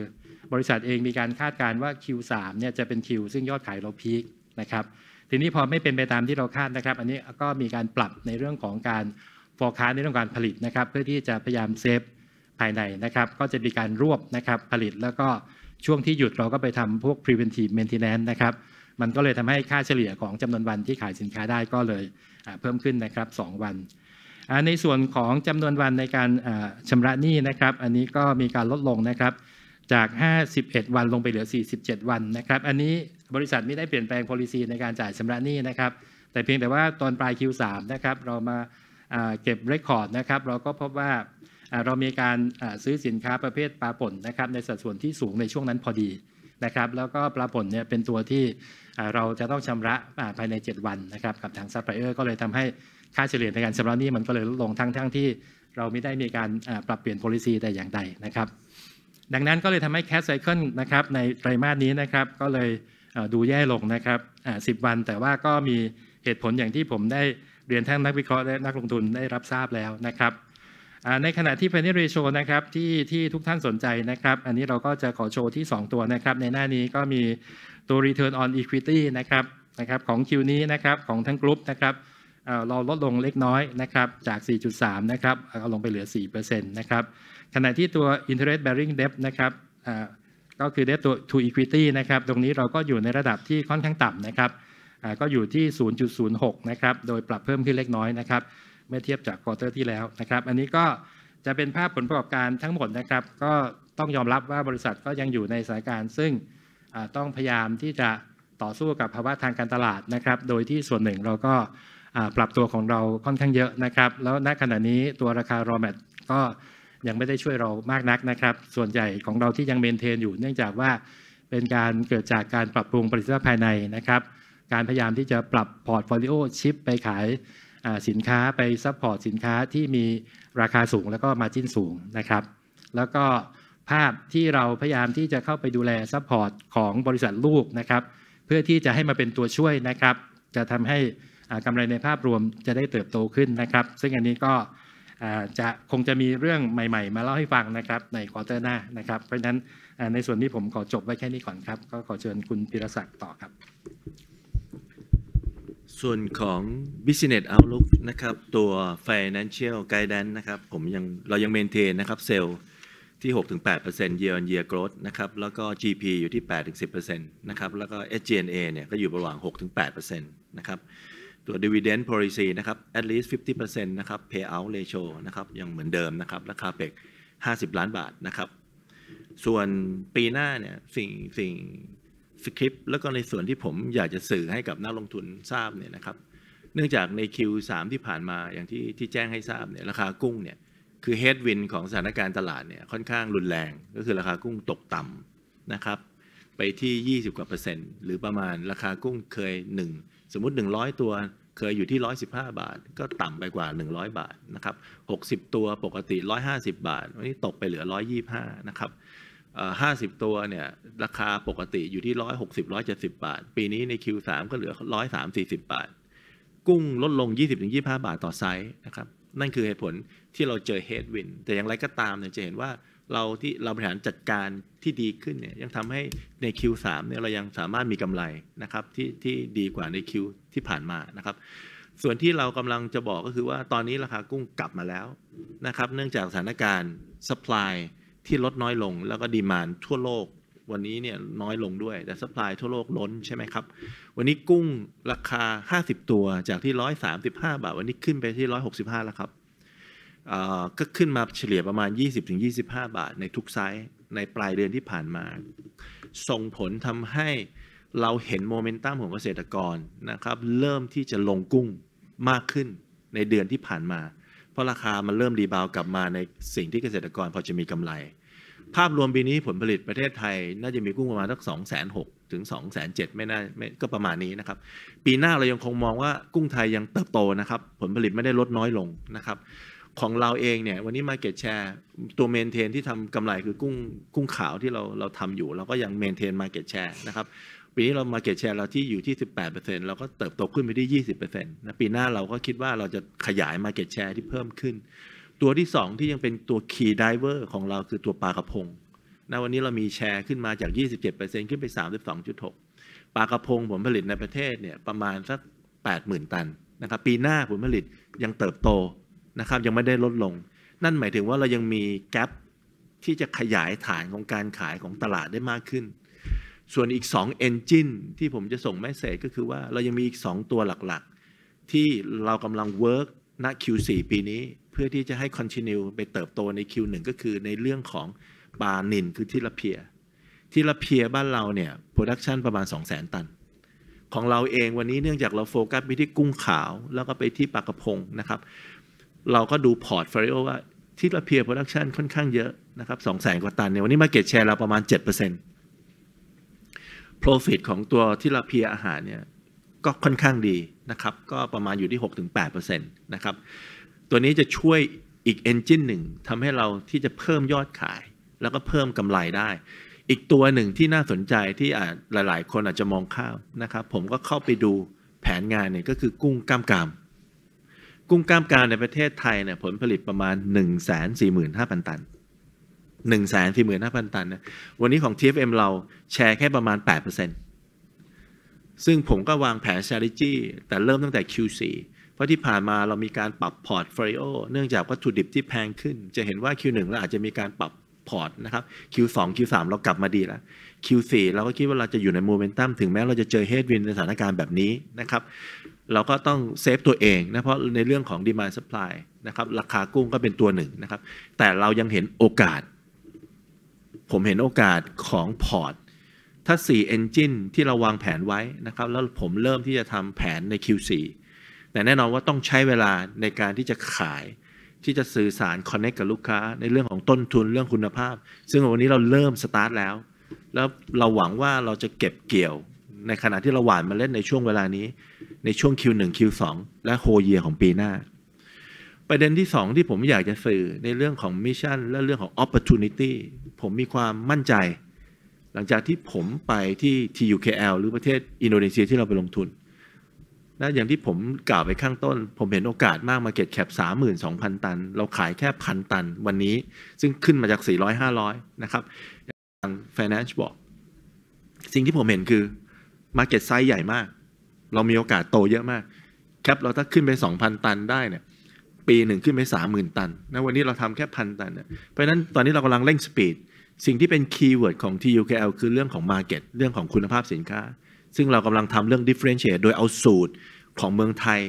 บริษัทเองมีการคาดการณ์ว่า Q3 เนี่ยจะเป็น Q ซึ่งยอดขายเราพีคนะครับ ทีนี้พอไม่เป็นไปตามที่เราคาดนะครับ อันนี้ก็มีการปรับในเรื่องของการฟอร์คาในเรื่องการผลิตนะครับ เพื่อที่จะพยายามเซฟภายในนะครับ ก็จะมีการรวบนะครับผลิตแล้วก็ช่วงที่หยุดเราก็ไปทำพวก preventive maintenance นะครับ มันก็เลยทำให้ค่าเฉลี่ยของจำนวนวันที่ขายสินค้าได้ก็เลยเพิ่มขึ้นนะครับ2วัน ในส่วนของจำนวนวันในการชำระหนี้นะครับ อันนี้ก็มีการลดลงนะครับจาก 51 วันลงไปเหลือ 47 วันนะครับ อันนี้บริษัทไม่ได้เปลี่ยนแปลงนโยบายในการจ่ายชำระหนี้นะครับ แต่เพียงแต่ว่าตอนปลาย Q3 นะครับเรามาเก็บเรคคอร์ดนะครับเราก็พบว่าเรามีการซื้อสินค้าประเภทปลาป่นนะครับ ในสัดส่วนที่สูงในช่วงนั้นพอดีนะครับ แล้วก็ปลาป่นเนี่ยเป็นตัวที่เราจะต้องชำระภายใน 7 วันนะครับกับทางซัพพลายเออร์ก็เลยทำให้ค่าเฉลี่ยในการชำระนี้มันก็เลยลดลงทั้งทั้งที่เราไม่ได้มีการปรับเปลี่ยนโพลิซีแต่อย่างใดนะครับ ดังนั้นก็เลยทำให้แคสไซเคิลนะครับ ในไตรมาสนี้นะครับ ก็เลยดูแย่ลงนะครับสิบวันแต่ว่าก็มีเหตุผลอย่างที่ผมได้เรียนทั้งนักวิเคราะห์และนักลงทุนได้รับทราบแล้วนะครับในขณะที่ Penny Ratio นะครับที่ที่ทุกท่านสนใจนะครับอันนี้เราก็จะขอโชว์ที่ 2 ตัวนะครับในหน้านี้ก็มีตัว Return on Equity นะครับนะครับของคิวนี้นะครับของทั้งกลุ่มนะครับเราลดลงเล็กน้อยนะครับจาก 4.3 นะครับเอาลงไปเหลือ4%นะครับขณะที่ตัว interest bearing debt นะครับก็คือ debt to equity นะครับตรงนี้เราก็อยู่ในระดับที่ค่อนข้างต่ำนะครับก็อยู่ที่ 0.06 นะครับโดยปรับเพิ่มขึ้นเล็กน้อยนะครับมื่อเทียบจากควอเตอร์ที่แล้วนะครับ อันนี้ก็จะเป็นภาพผลประกอบการทั้งหมดนะครับ ก็ต้องยอมรับว่าบริษัทก็ยังอยู่ในสถานการณ์ ซึ่งต้องพยายามที่จะต่อสู้กับภาวะทางการตลาดนะครับ โดยที่ส่วนหนึ่งเราก็ปรับตัวของเราค่อนข้างเยอะนะครับ แล้วณขณะนี้ตัวราคารอแมทก็ยังไม่ได้ช่วยเรามากนักนะครับ ส่วนใหญ่ของเราที่ยังเมนเทนอยู่เนื่องจากว่าเป็นการเกิดจากการปรับปรุงผลิตภัณฑ์ภายในนะครับ การพยายามที่จะปรับพอร์ตโฟลิโอชิปไปขายสินค้าไปซัพพอร์ตสินค้าที่มีราคาสูงแล้วก็มาจิ้นสูงนะครับแล้วก็ภาพที่เราพยายามที่จะเข้าไปดูแลซัพพอร์ตของบริษัทลูกนะครับ เพื่อที่จะให้มาเป็นตัวช่วยนะครับ จะทำให้กำไรในภาพรวมจะได้เติบโตขึ้นนะครับ ซึ่งอันนี้ก็จะคงจะมีเรื่องใหม่ๆ มาเล่าให้ฟังนะครับ ในควอเตอร์หน้านะครับ เพราะฉะนั้นในส่วนนี้ผมขอจบไว้แค่นี้ก่อนครับก็ขอเชิญคุณพิรศักดิ์ต่อครับส่วนของ Business Outlook นะครับ ตัว Financial Guidance นะครับผมยังเรายังเมนเทนนะครับเซลล์ที่ 6-8% year on year growth นะครับ แล้วก็ GP อยู่ที่ 8-10%นะครับ แล้วก็ SG&A เนี่ยก็อยู่ระหว่าง 6-8%นะครับ ตัว dividend policy นะครับ at least 50%นะครับ payout ratio นะครับ ยังเหมือนเดิมนะครับราคาเปก50 ล้านบาทนะครับ ส่วนปีหน้าเนี่ยสิ่งสิ่งสคริปต์แล้วก็ในส่วนที่ผมอยากจะสื่อให้กับนักลงทุนทราบเนี่ยนะครับเนื่องจากใน Q3 ที่ผ่านมาอย่างที่ที่แจ้งให้ทราบเนี่ยราคากุ้งเนี่ยคือเฮดวินของสถานการณ์ตลาดเนี่ยค่อนข้างรุนแรงก็คือราคากุ้งตกต่ำนะครับไปที่ 20กว่าเปอร์เซ็นต์หรือประมาณราคากุ้งเคย 1 สมมุติ 100 ตัวเคยอยู่ที่ 115 บาท ก็ต่ำไปกว่า 100 บาทนะครับ60 ตัวปกติ 150บาทวันนี้ตกไปเหลือ125นะครับห้าสิบตัวเนี่ยราคาปกติอยู่ที่ร้อยหกสิบร้อยเจ็สิบาท ปีนี้ใน Q3 ก็เหลือร้อยสามสี่สิบาท กุ้งลดลง 20-25 บาทต่อไซส์นะครับนั่นคือเหตุผลที่เราเจอเฮดวิน แต่อย่างไรก็ตามเนี่ยจะเห็นว่าเราที่เราบริหารจัดการที่ดีขึ้นเนี่ยยังทำให้ใน Q3 เนี่ยเรายังสามารถมีกำไรนะครับที่ที่ดีกว่าใน Q ที่ผ่านมานะครับส่วนที่เรากำลังจะบอกก็คือว่าตอนนี้ราคากุ้งกลับมาแล้วนะครับ เนื่องจากสถานการณ์ supply ที่ลดน้อยลงแล้วก็ดีมานทั่วโลกวันนี้เนี่ยน้อยลงด้วยแต่สป라이ทั่วโลกล้นใช่ไหมครับวันนี้กุ้งราคา50ตัวจากที่135บาทวันนี้ขึ้นไปที่165แล้วครับก็ขึ้นมาเฉลี่ยประมาณ20-25บาทในทุกไซส์ในปลายเดือนที่ผ่านมาส่งผลทำให้เราเห็นโมเมนตัมของเกษตรกรนะครับเริ่มที่จะลงกุ้งมากขึ้นในเดือนที่ผ่านมาเพราะราคามันเริ่มดีบาวกลับมาในสิ่งที่เกษตรกรพอจะมีกำไร ภาพรวมปีนี้ผลผลิตประเทศไทยน่าจะมีกุ้งประมาณสักสองแสนหกถึงสองแสนเจ็ดไม่น่าก็ประมาณนี้นะครับ ปีหน้าเรายังคงมองว่ากุ้งไทยยังเติบโตนะครับ ผลผลิตไม่ได้ลดน้อยลงนะครับ ของเราเองเนี่ยวันนี้มาเก็ตแชร์ตัวเมนเทนที่ทำกำไรคือกุ้งกุ้งขาวที่เราเราทำอยู่เราก็ยังเมนเทนมาเก็ตแชร์นะครับปีนี้เรามาเก็ตแชร์เราที่อยู่ที่ 18%เราก็เติบโตขึ้นไปที่20%นะปีหน้าเราก็คิดว่าเราจะขยายมาเก็ตแชร์ที่เพิ่มขึ้น ตัวที่ 2 ที่ยังเป็นตัวคีย์ไดเวอร์ของเราคือตัวปลากระพงนะวันนี้เรามีแชร์ขึ้นมาจาก 27%ขึ้นไป 32.6 ปลากระพงผลผลิตในประเทศเนี่ยประมาณสัก 80,000 ตันนะครับปีหน้าผลผลิตยังเติบโตนะครับยังไม่ได้ลดลง นั่นหมายถึงว่าเรายังมีแกลบที่จะขยายฐานของการขายของตลาดได้มากขึ้นส่วนอีก 2 Engine ที่ผมจะส่งแมสเซจก็คือว่าเรายังมีอีก 2 ตัวหลักๆ ที่เรากำลัง work ณ Q4 ปีนี้เพื่อที่จะให้ continue ไปเติบโตใน Q1 ก็คือในเรื่องของปลานินคือทิลเพียทิลเพียบ้านเราเนี่ย production ประมาณ 2 0 0 0 0นตัน ของเราเองวันนี้เนื่องจากเราโฟกัสไปที่กุ้งขาว แล้วก็ไปที่ปลากระพงนะครับ เราก็ดูพอร์ตฟริโอว่าทิลเพียโปรดักชันค่อนข้างเยอะนะครับสองแสนกว่าตันเนี่ยวันนี้มาเก็ตแชร์เราประมาณ 7% Profit ของตัวที่เราเพียอาหารเนี่ยก็ค่อนข้างดีนะครับก็ประมาณอยู่ที่ 6-8%นะครับตัวนี้จะช่วยอีกเอนจินหนึ่งทำให้เราที่จะเพิ่มยอดขาย แล้วก็เพิ่มกำไรได้ อีกตัวหนึ่งที่น่าสนใจที่อาจหลายๆ คนอาจจะมองข้าวนะครับผมก็เข้าไปดูแผนงานเนี่ยก็คือกุ้งกล้ามกาม กุ้งกล้ามกามในประเทศไทยเนี่ยผลผลิตประมาณ 145,000 ตันหหนนนึ่่่งแสสีมืห้าพันตันนะวันนี้ของ TFM เราแชร์แค่ประมาณ 8%ซึ่งผมก็วางแผน strategy แต่เริ่มตั้งแต่ Q4 เพราะที่ผ่านมาเรามีการปรับพอร์ตฟรีโอเนื่องจากวัตถุดิบที่แพงขึ้น จะเห็นว่า Q1 เราอาจจะมีการปรับพอร์ตนะครับ Q2 Q3 เรากลับมาดีแล้ว Q4 เราก็คิดว่าเราจะอยู่ในโมเมนตัมถึงแม้เราจะเจอเฮดวินในสถานการณ์แบบนี้นะครับเราก็ต้องเซฟตัวเองนะเพราะในเรื่องของ demand supply นะครับราคากุ้งก็เป็นตัวหนึ่งนะครับแต่เรายังเห็นโอกาสผมเห็นโอกาสของพอร์ตถ้า 4 Engine ที่เราวางแผนไว้นะครับแล้วผมเริ่มที่จะทำแผนใน Q4 แต่แน่นอนว่าต้องใช้เวลาในการที่จะขายที่จะสื่อสาร Connect กับลูกค้า ในเรื่องของต้นทุนเรื่องคุณภาพ ซึ่งวันนี้เราเริ่มสตาร์ทแล้ว แล้วเราหวังว่าเราจะเก็บเกี่ยวในขณะที่เราหวานมาเล่นในช่วงเวลานี้ ในช่วง Q1 Q2 และโฮเยียของปีหน้าประเด็นที่สองที่ผมอยากจะสื่อในเรื่องของมิชชั่นและเรื่องของโอกาส t u n i t ผมมีความมั่นใจ หลังจากที่ผมไปที่ TUKL หรือประเทศอินโดนีเซียที่เราไปลงทุนนะอย่างที่ผมกล่าวไปข้างต้น ผมเห็นโอกาสมากมาเก็ตแคป32,000 ตัน เราขายแค่พันตันวันนี้ ซึ่งขึ้นมาจาก 400 500 นะครับทาง Finance บอกสิ่งที่ผมเห็นคือมาเก็ตไซส์ใหญ่มาก เรามีโอกาสโตเยอะมาก แคปเราถ้าขึ้นไป 2,000 ตันได้เนี่ยปีหนึ่งขึ้นไปสามหมื่นตันนะวันนี้เราทำแค่พันตันเนี่ยเพราะนั้นตอนนี้เรากำลังเร่งสปีดสิ่งที่เป็นคีย์เวิร์ดของ TUKL คือเรื่องของ Market เรื่องของคุณภาพสินค้า ซึ่งเรากำลังทำเรื่อง Differentiate โดยเอาสูตรของเมืองไทย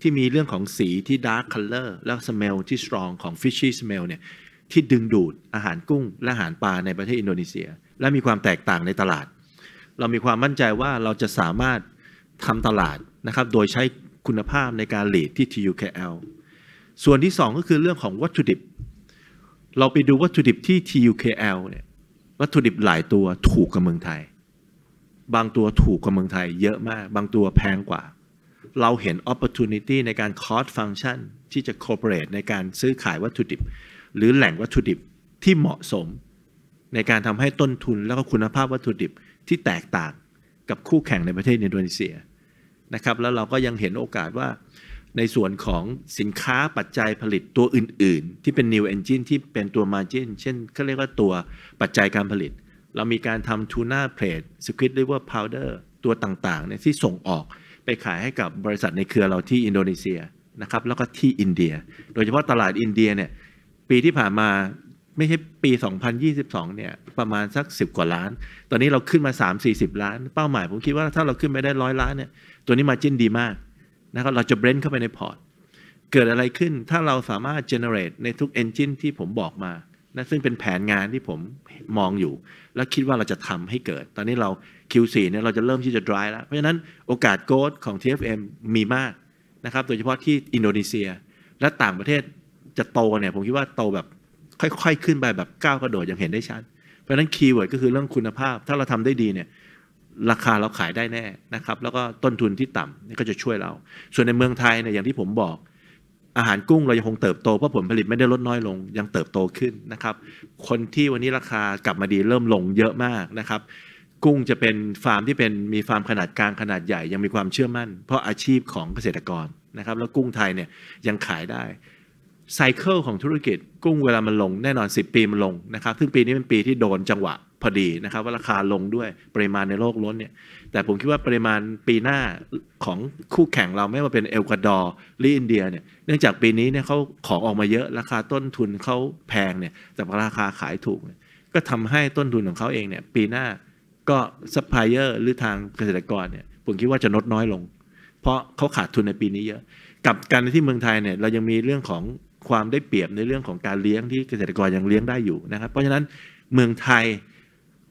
ที่มีเรื่องของสีที่ Dark Color และ Smell ที่ Strong ของ Fishy Smell เนี่ยที่ดึงดูดอาหารกุ้ง และอาหารปลาในประเทศอินโดนีเซีย และมีความแตกต่างในตลาด เรามีความมั่นใจว่าเราจะสามารถทำตลาดนะครับโดยใช้คุณภาพในการเลีดที่ TUKL ส่วนที่ 2 ก็คือเรื่องของวัตถุดิบ เราไปดูวัตถุดิบที่ TUKL เนี่ย วัตถุดิบหลายตัวถูกกับเมืองไทย บางตัวถูกกว่าเมืองไทยเยอะมาก บางตัวแพงกว่า เราเห็นโอกาสในการคอ s t f u n c t i o ที่จะคอเป e r a ในการซื้อขายวัตถุดิบ หรือแหล่งวัตถุดิบที่เหมาะสม ในการทำให้ต้นทุนแล้วก็คุณภาพวัตถุดิบที่แตกต่างกับคู่แข่งในประเทศอินโดนีเซียนะครับ แล้วเราก็ยังเห็นโอกาสว่าในส่วนของสินค้าปัจจัยผลิตตัวอื่นๆ ที่เป็น new engine ที่เป็นตัว margin เช่นเขาเรียกว่าตัวปัจจัยการผลิต เรามีการทำ tuna plate squid เรียกว่า powder ตัวต่างๆเนี่ยที่ส่งออกไปขายให้กับบริษัทในเครือเราที่อินโดนีเซียนะครับ แล้วก็ที่อินเดีย โดยเฉพาะตลาดอินเดียเนี่ย ปีที่ผ่านมาไม่ใช่ปี 2022 เนี่ย ประมาณสัก 10 กว่าล้าน ตอนนี้เราขึ้นมา3 40 ล้าน เป้าหมายผมคิดว่าถ้าเราขึ้นไปได้ร้อยล้านเนี่ย ตัวนี้มาจิ้นดีมากนะครับเราจะเบรนเข้าไปในพอร์ต เกิดอะไรขึ้น ถ้าเราสามารถ generate ในทุก engine ที่ผมบอกมานะซึ่งเป็นแผนงานที่ผมมองอยู่ และคิดว่าเราจะทำให้เกิด ตอนนี้เรา Q4 เนี่ยเราจะเริ่มที่จะ d r ายแล้ว เพราะฉะนั้นโอกาสโกดของ TFM มีมากนะครับ โดยเฉพาะที่อินโดนีเซีย และต่างประเทศจะโตเนี่ย ผมคิดว่าโตแบบค่อย ๆ ขึ้นไปแบบก้าวกระโดดอย่างเห็นได้ชัด เพราะฉะนั้นคีย์เวิร์ดก็คือเรื่องคุณภาพ ถ้าเราทำได้ดีเนี่ยราคาเราขายได้แน่นะครับแล้วก็ต้นทุนที่ต่ำนี่ก็จะช่วยเรา ส่วนในเมืองไทยเนี่ยอย่างที่ผมบอก อาหารกุ้งเรายังคงเติบโต เพราะผลผลิตไม่ได้ลดน้อยลง ยังเติบโตขึ้นนะครับคนที่วันนี้ราคากลับมาดีเริ่มลงเยอะมากนะครับ กุ้งจะเป็นฟาร์มที่เป็นมีฟาร์มขนาดกลาง ขนาดใหญ่ยังมีความเชื่อมั่นเพราะอาชีพของเกษตรกรนะครับแล้วกุ้งไทยเนี่ยยังขายได้ไซเคิลของธุรกิจกุ้งเวลามันลงแน่นอน 10 ปีมันลงนะครับซึ่งปีนี้เป็นปีที่โดนจังหวะพอดีนะครับว่าราคาลงด้วยปริมาณในโลกล้นเนี่ยแต่ผมคิดว่าปริมาณปีหน้าของคู่แข่งเราไม่ว่าเป็นเอลกวาดอร์หรืออินเดียเนี่ยเนื่องจากปีนี้เนี่ยเขาของออกมาเยอะราคาต้นทุนเขาแพงเนี่ยแต่ราคาขายถูก ก็ทำให้ต้นทุนของเขาเองเนี่ยปีหน้าก็ซัพพลายเออร์หรือทางเกษตรกรเนี่ยผมคิดว่าจะลดน้อยลง เพราะเขาขาดทุนในปีนี้เยอะกับการที่เมืองไทยเนี่ยเรายังมีเรื่องของความได้เปรียบในเรื่องของการเลี้ยงที่เกษตรกรยังเลี้ยงได้อยู่นะครับเพราะฉะนั้นเมืองไทย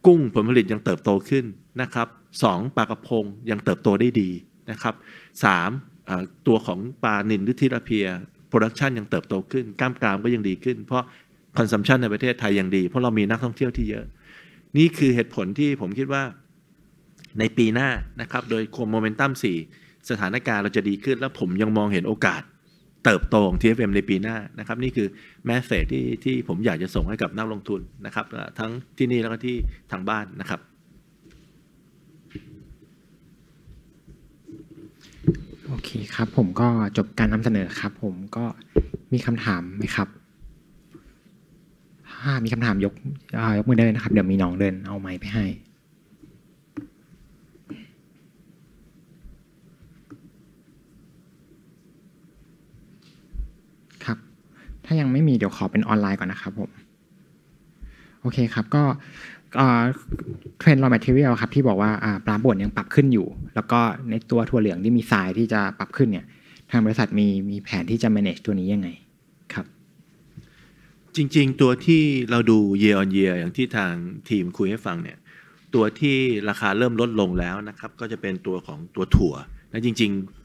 กุ้งผลผลิตยังเติบโตขึ้นนะครับสองปลากระพงยังเติบโตได้ดีนะครับสามตัวของปลานิลหรือทิราเพีย โปรดักชันยังเติบโตขึ้นกล้ามกรามก็ยังดีขึ้นเพราะคอนซัมชันในประเทศไทยยังดี เพราะเรามีนักท่องเที่ยวที่เยอะ นี่คือเหตุผลที่ผมคิดว่าในปีหน้านะครับโดยโคมโมเมนตัม4สถานการณ์เราจะดีขึ้นและผมยังมองเห็นโอกาสเติบโตของ TFM ในปีหน้านะครับ นี่คือแมสเซจที่ที่ผมอยากจะส่งให้กับนักลงทุนนะครับ ทั้งที่นี่แล้วก็ที่ทางบ้านนะครับโอเคครับผมก็จบการนำเสนอครับ ผมก็มีคำถามไหมครับ ถ้ามีคำถามยกยกมือเดินนะครับ เดี๋ยวมีน้องเดินเอาไม้ไปให้ถ้ายังไม่มีเดี๋ยวขอเป็นออนไลน์ก่อนนะครับ ผม โอเคครับก็เทรนด์ raw material ครับ ที่บอกว่าปลาบ่นยังปรับขึ้นอยู่ แล้วก็ในตัวถั่วเหลืองที่มีทรายที่จะปรับขึ้นเนี่ย ทางบริษัทมีมีแผนที่จะ manage ตัวนี้ยังไง ครับ จริง ๆตัวที่เราดู year on year อย่างที่ทางทีมคุยให้ฟัง เนี่ย ตัวที่ราคาเริ่มลดลงแล้วนะครับ ก็จะเป็นตัวของตัวถั่วและจริง ๆ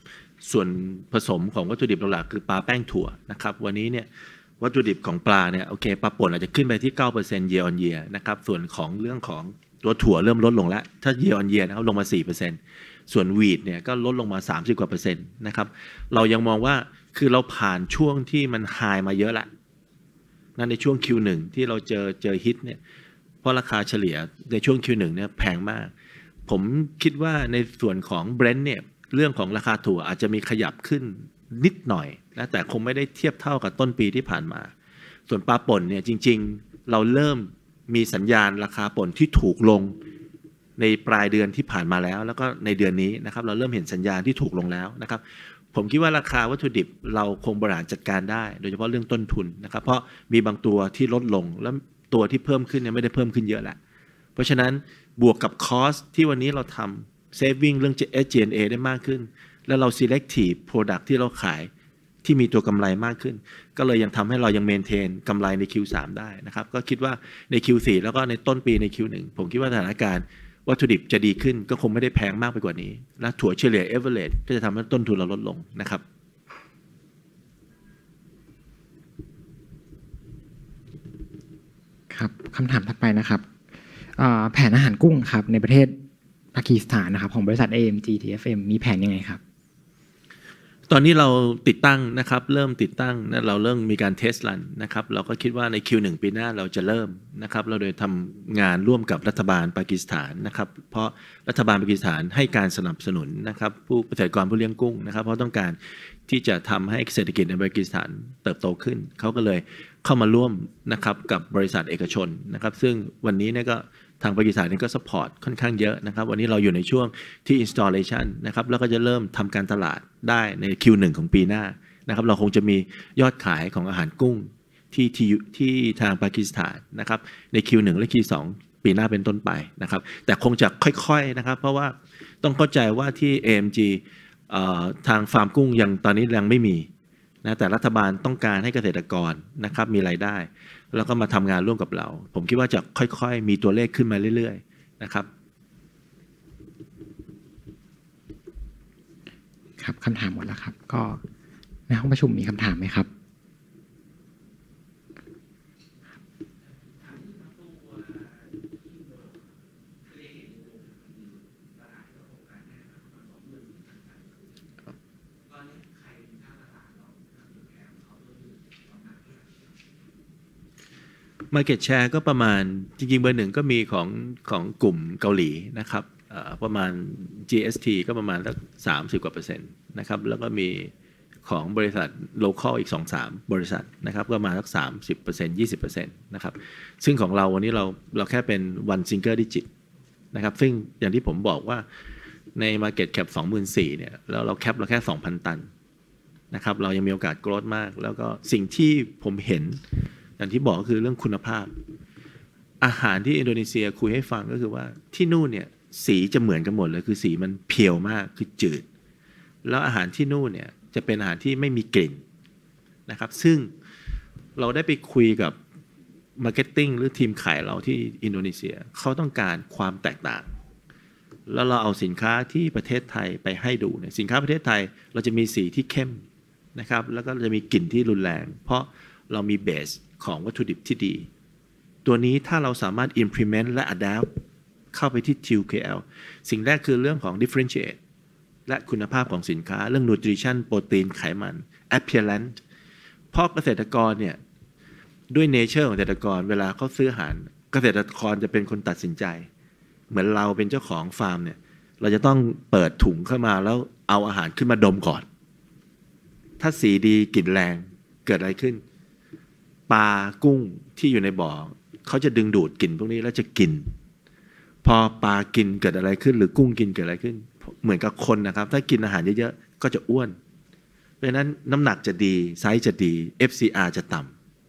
ส่วนผสมของวัตถุดิบหลักคือปลาแป้งถั่วนะครับ วันนี้เนี่ยวัตถุดิบของปลาเนี่ยโอเคปลาป่นอาจจะขึ้นไปที่9%เยียร์ออนเยียร์นะครับส่วนของเรื่องของตัวถั่วเริ่มลดลงแล้ว ถ้าเยียร์ออนเยียร์นะครับลงมา 4%ส่วนวีดเนี่ยก็ลดลงมา 30กว่าเปอร์เซ็นต์นะครับเรายังมองว่าคือเราผ่านช่วงที่มันไฮมาเยอะละนั่นในช่วง Q1 ที่เราเจอเจอฮิตเนี่ยเพราะราคาเฉลี่ยในช่วง Q1 เนี่ยแพงมาก ผมคิดว่าในส่วนของเบรนท์เนี่ยเรื่องของราคาถั่วอาจจะมีขยับขึ้นนิดหน่อยนะแต่คงไม่ได้เทียบเท่ากับต้นปีที่ผ่านมา ส่วนปลาป่นเนี่ยจริงๆ เราเริ่มมีสัญญาณราคาป่นที่ถูกลงในปลายเดือนที่ผ่านมาแล้ว แล้วก็ในเดือนนี้นะครับเราเริ่มเห็นสัญญาณที่ถูกลงแล้วนะครับ ผมคิดว่าราคาวัตถุดิบเราคงบริหารจัดการได้ โดยเฉพาะเรื่องต้นทุนนะครับ เพราะมีบางตัวที่ลดลง แล้วตัวที่เพิ่มขึ้นเนี่ยไม่ได้เพิ่มขึ้นเยอะแหละเพราะฉะนั้นบวกกับคอสที่วันนี้เราทำเซฟวิ่งเรื่อง SG&A ได้มากขึ้น แล้วเรา selective product ที่เราขายที่มีตัวกำไรมากขึ้น ก็เลยยังทำให้เรายังเมนเทนกำไรใน Q3 ได้นะครับ ก็คิดว่าใน Q4 แล้วก็ในต้นปีใน Q1 ผมคิดว่าสถานการณ์ วัตถุดิบจะดีขึ้นก็คงไม่ได้แพงมากไปกว่านี้ และถั่วเฉลี่ยเอเวอร์เก็จะทำให้ต้นทุนเราลดลงนะครับ ครับคำถามถัดไปนะครับ แผนอาหารกุ้งครับ ในประเทศปากีสถานนะครับ ของบริษัท AMG TFM มีแผนยังไงครับ ตอนนี้เราติดตั้งนะครับ เริ่มติดตั้งนะเราเริ่มมีการเทสลันนะครับ เราก็คิดว่าใน Q1 ปีหน้าเราจะเริ่มนะครับ เราโดยทำงานร่วมกับรัฐบาลปากีสถานนะครับ เพราะรัฐบาลปากีสถานให้การสนับสนุนนะครับ ผู้เกษตรกรผู้เลี้ยงกุ้งนะครับ เพราะต้องการที่จะทำให้เศรษฐกิจในปากีสถาน เติบโตขึ้นเขาก็เลยเข้ามาร่วมนะครับ กับบริษัทเอกชนนะครับ ซึ่งวันนี้เนี่ยก็ทางปากีสถานเอก็สปอร์ตค่อนข้างเยอะนะครับวันนี้เราอยู่ในช่วงที่ installation นะครับแล้วก็จะเริ่มทำการตลาดได้ใน Q1 ของปีหน้านะครับเราคงจะมียอดขายของอาหารกุ้งที่ที่ที่ทางปากีสถานนะครับใน Q1 และ Q2 ปีหน้าเป็นต้นไปนะครับแต่คงจะค่อยๆนะครับ เพราะว่าต้องเข้าใจว่าที่ AMG ทางฟาร์มกุ้งยังตอนนี้ยังไม่มีนะแต่รัฐบาลต้องการให้เกษตรกรนะครับมีรายได้แล้วก็มาทำงานร่วมกับเรา ผมคิดว่าจะค่อย ๆ มีตัวเลขขึ้นมาเรื่อย ๆ นะครับ ครับคำถามหมดแล้วครับ ก็ในห้องประชุมมีคำถามไหมครับมาเก็ตแชร์ก็ประมาณจริงๆ เบอร์หนึ่งก็มีของของกลุ่มเกาหลีนะครับประมาณ GST ก็ประมาณสักสามสิบกว่าเปอร์เซ็นต์นะครับแล้วก็มีของบริษัทโลคอลอีก2-3บริษัทนะครับ ก็มาสัก30% 20%นะครับซึ่งของเราวันนี้เราเราแค่เป็น one single digit นะครับ ซึ่งอย่างที่ผมบอกว่าใน Market Cap 24,000เนี่ยแล้วเราแคปเราแค่2,000ตันนะครับ เรายังมีโอกาสโกรธมาก แล้วก็สิ่งที่ผมเห็นอย่างที่บอกก็คือเรื่องคุณภาพ อาหารที่อินโดนีเซียคุยให้ฟังก็คือว่าที่นู่นเนี่ยสีจะเหมือนกันหมดเลยคือสีมันเพียวมากคือจืด แล้วอาหารที่นู่นเนี่ยจะเป็นอาหารที่ไม่มีกลิ่นนะครับ ซึ่งเราได้ไปคุยกับมาร์เก็ตติ้งหรือทีมขายเราที่อินโดนีเซียเขาต้องการความแตกต่าง แล้วเราเอาสินค้าที่ประเทศไทยไปให้ดูเนี่ยสินค้าประเทศไทยเราจะมีสีที่เข้มนะครับแล้วก็จะมีกลิ่นที่รุนแรงเพราะเรามีเบสของวัตถุดิบที่ดี ตัวนี้ถ้าเราสามารถ implement และ adapt เข้าไปที่ TQL สิ่งแรกคือเรื่องของ differentiate และคุณภาพของสินค้า เรื่อง nutrition โปรตีนไขมัน appearance เพราะเกษตรกรเนี่ยด้วย nature ของเกษตรกรเวลาเขาซื้ออาหารเกษตรกรจะเป็นคนตัดสินใจ เหมือนเราเป็นเจ้าของฟาร์มเนี่ยเราจะต้องเปิดถุงเข้ามาแล้วเอาอาหารขึ้นมาดมก่อน ถ้าสีดีกลิ่นแรงเกิดอะไรขึ้นปลากุ้งที่อยู่ในบ่อเขาจะดึงดูดกลิ่นพวกนี้แล้วจะกิน พอปลากินเกิดอะไรขึ้น หรือกุ้งกินเกิดอะไรขึ้น เหมือนกับคนนะครับ ถ้ากินอาหารเยอะๆ ก็จะอ้วน เพราะฉะนั้นน้ำหนักจะดีไซส์จะดี FCR จะต่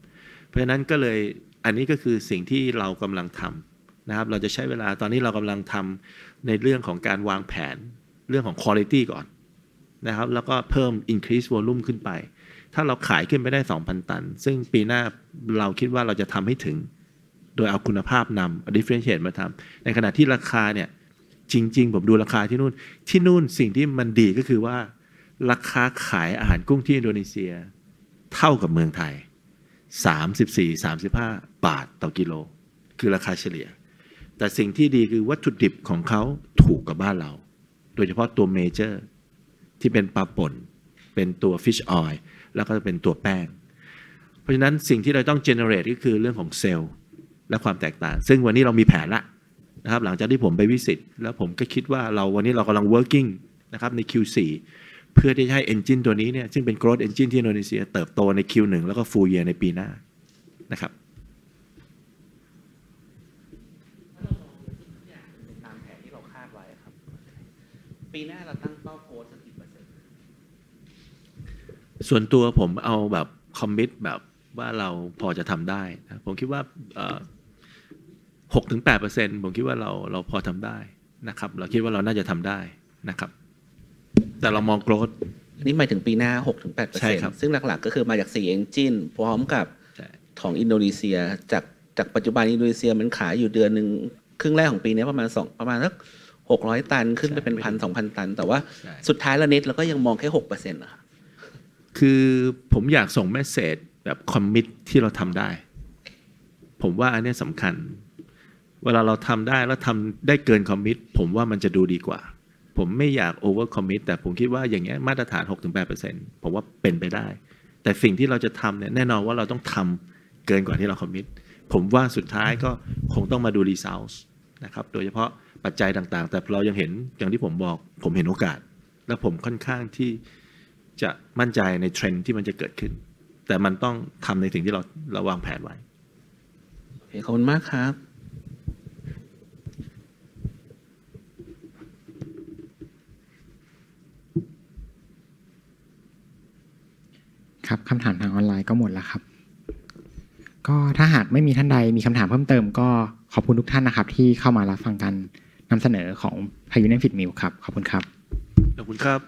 ำเพราะฉะนั้นก็เลยอันนี้ก็คือสิ่งที่เรากำลังทำนะครับ เราจะใช้เวลาตอนนี้เรากำลังทำในเรื่องของการวางแผนเรื่องของ Quality ก่อนนะครับ แล้วก็เพิ่ม increase volume ขึ้นไปถ้าเราขายขึ้นไปได้ 2,000 ตัน ซึ่งปีหน้าเราคิดว่าเราจะทำให้ถึง โดยเอาคุณภาพนำ differentiate มาทำ ในขณะที่ราคาเนี่ย จริง ๆ ผมดูราคาที่นู่น ที่นู่นสิ่งที่มันดีก็คือว่า ราคาขายอาหารกุ้งที่อินโดนีเซีย เท่ากับเมืองไทย 34-35 บาทต่อกิโล คือราคาเฉลี่ย แต่สิ่งที่ดีคือวัตถุดิบของเขาถูกกับบ้านเรา โดยเฉพาะตัวเมเจอร์ที่เป็นปลาป่น เป็นตัวฟิชออยล์แล้วก็จะเป็นตัวแป้ง เพราะฉะนั้นสิ่งที่เราต้องเจเนเรตก็คือเรื่องของเซลล์ และความแตกต่าง ซึ่งวันนี้เรามีแผนละนะครับ หลังจากที่ผมไปวิสิต แล้วผมก็คิดว่าเราวันนี้เรากำลัง working นะครับใน Q4 เพื่อที่จะให้ engine ตัวนี้เนี่ยซึ่งเป็น growth engine ที่อินโดนีเซียเติบโตใน Q1 แล้วก็ full year ในปีหน้านะครับส่วนตัวผมเอาแบบ คอมมิตแบบว่าเราพอจะทำได้นะผมคิดว่าหกถึงแปดเปอร์เซ็นผมคิดว่าเราเราพอทำได้นะครับ เราคิดว่าเราน่าจะทำได้นะครับ แต่เรามองโกรดนี่หมายถึงปีหน้าหกถึงแปดเปอร์เซ็นซึ่งหลักๆ ก็คือมาจากสี่เอ็นจินพร้อมกับของอินโดนีเซีย จากจากปัจจุบันอินโดนีเซียมันขายอยู่เดือนหนึ่งครึ่งแรกของปีนี้ประมาณสองประมาณสักหกร้อยตันขึ้นไปเป็นพันสองพันตัน แต่ว่าสุดท้ายละเน็ตเราก็ยังมองแค่หกเปอร์เซ็นต์นะครับคือผมอยากส่งเมสเซจแบบคอมมิตที่เราทำได้ ผมว่าอันนี้สำคัญ เวลาเราทำได้แล้วทำได้เกินคอมมิตผมว่ามันจะดูดีกว่า ผมไม่อยากโอเวอร์คอมมิตแต่ผมคิดว่าอย่างเงี้ยมาตรฐาน6-8%ผมว่าเป็นไปได้ แต่สิ่งที่เราจะทำเนี่ยแน่นอนว่าเราต้องทำเกินกว่าที่เราคอมมิตผมว่าสุดท้ายก็คงต้องมาดูรีซอสนะครับ โดยเฉพาะปัจจัยต่างๆ แต่เรายังเห็นอย่างที่ผมบอก ผมเห็นโอกาส และผมค่อนข้างที่จะมั่นใจในเทรนด์ที่มันจะเกิดขึ้น แต่มันต้องทำในสิ่งที่เราเราวางแผนไว้ขอบคุณมากครับ ครับคำถามทางออนไลน์ก็หมดแล้วครับ ก็ถ้าหากไม่มีท่านใดมีคำถามเพิ่มเติมก็ขอบคุณทุกท่านนะครับที่เข้ามารับฟังกันนำเสนอของพายุเนฟิตมิวครับ ขอบคุณครับขอบคุณครับ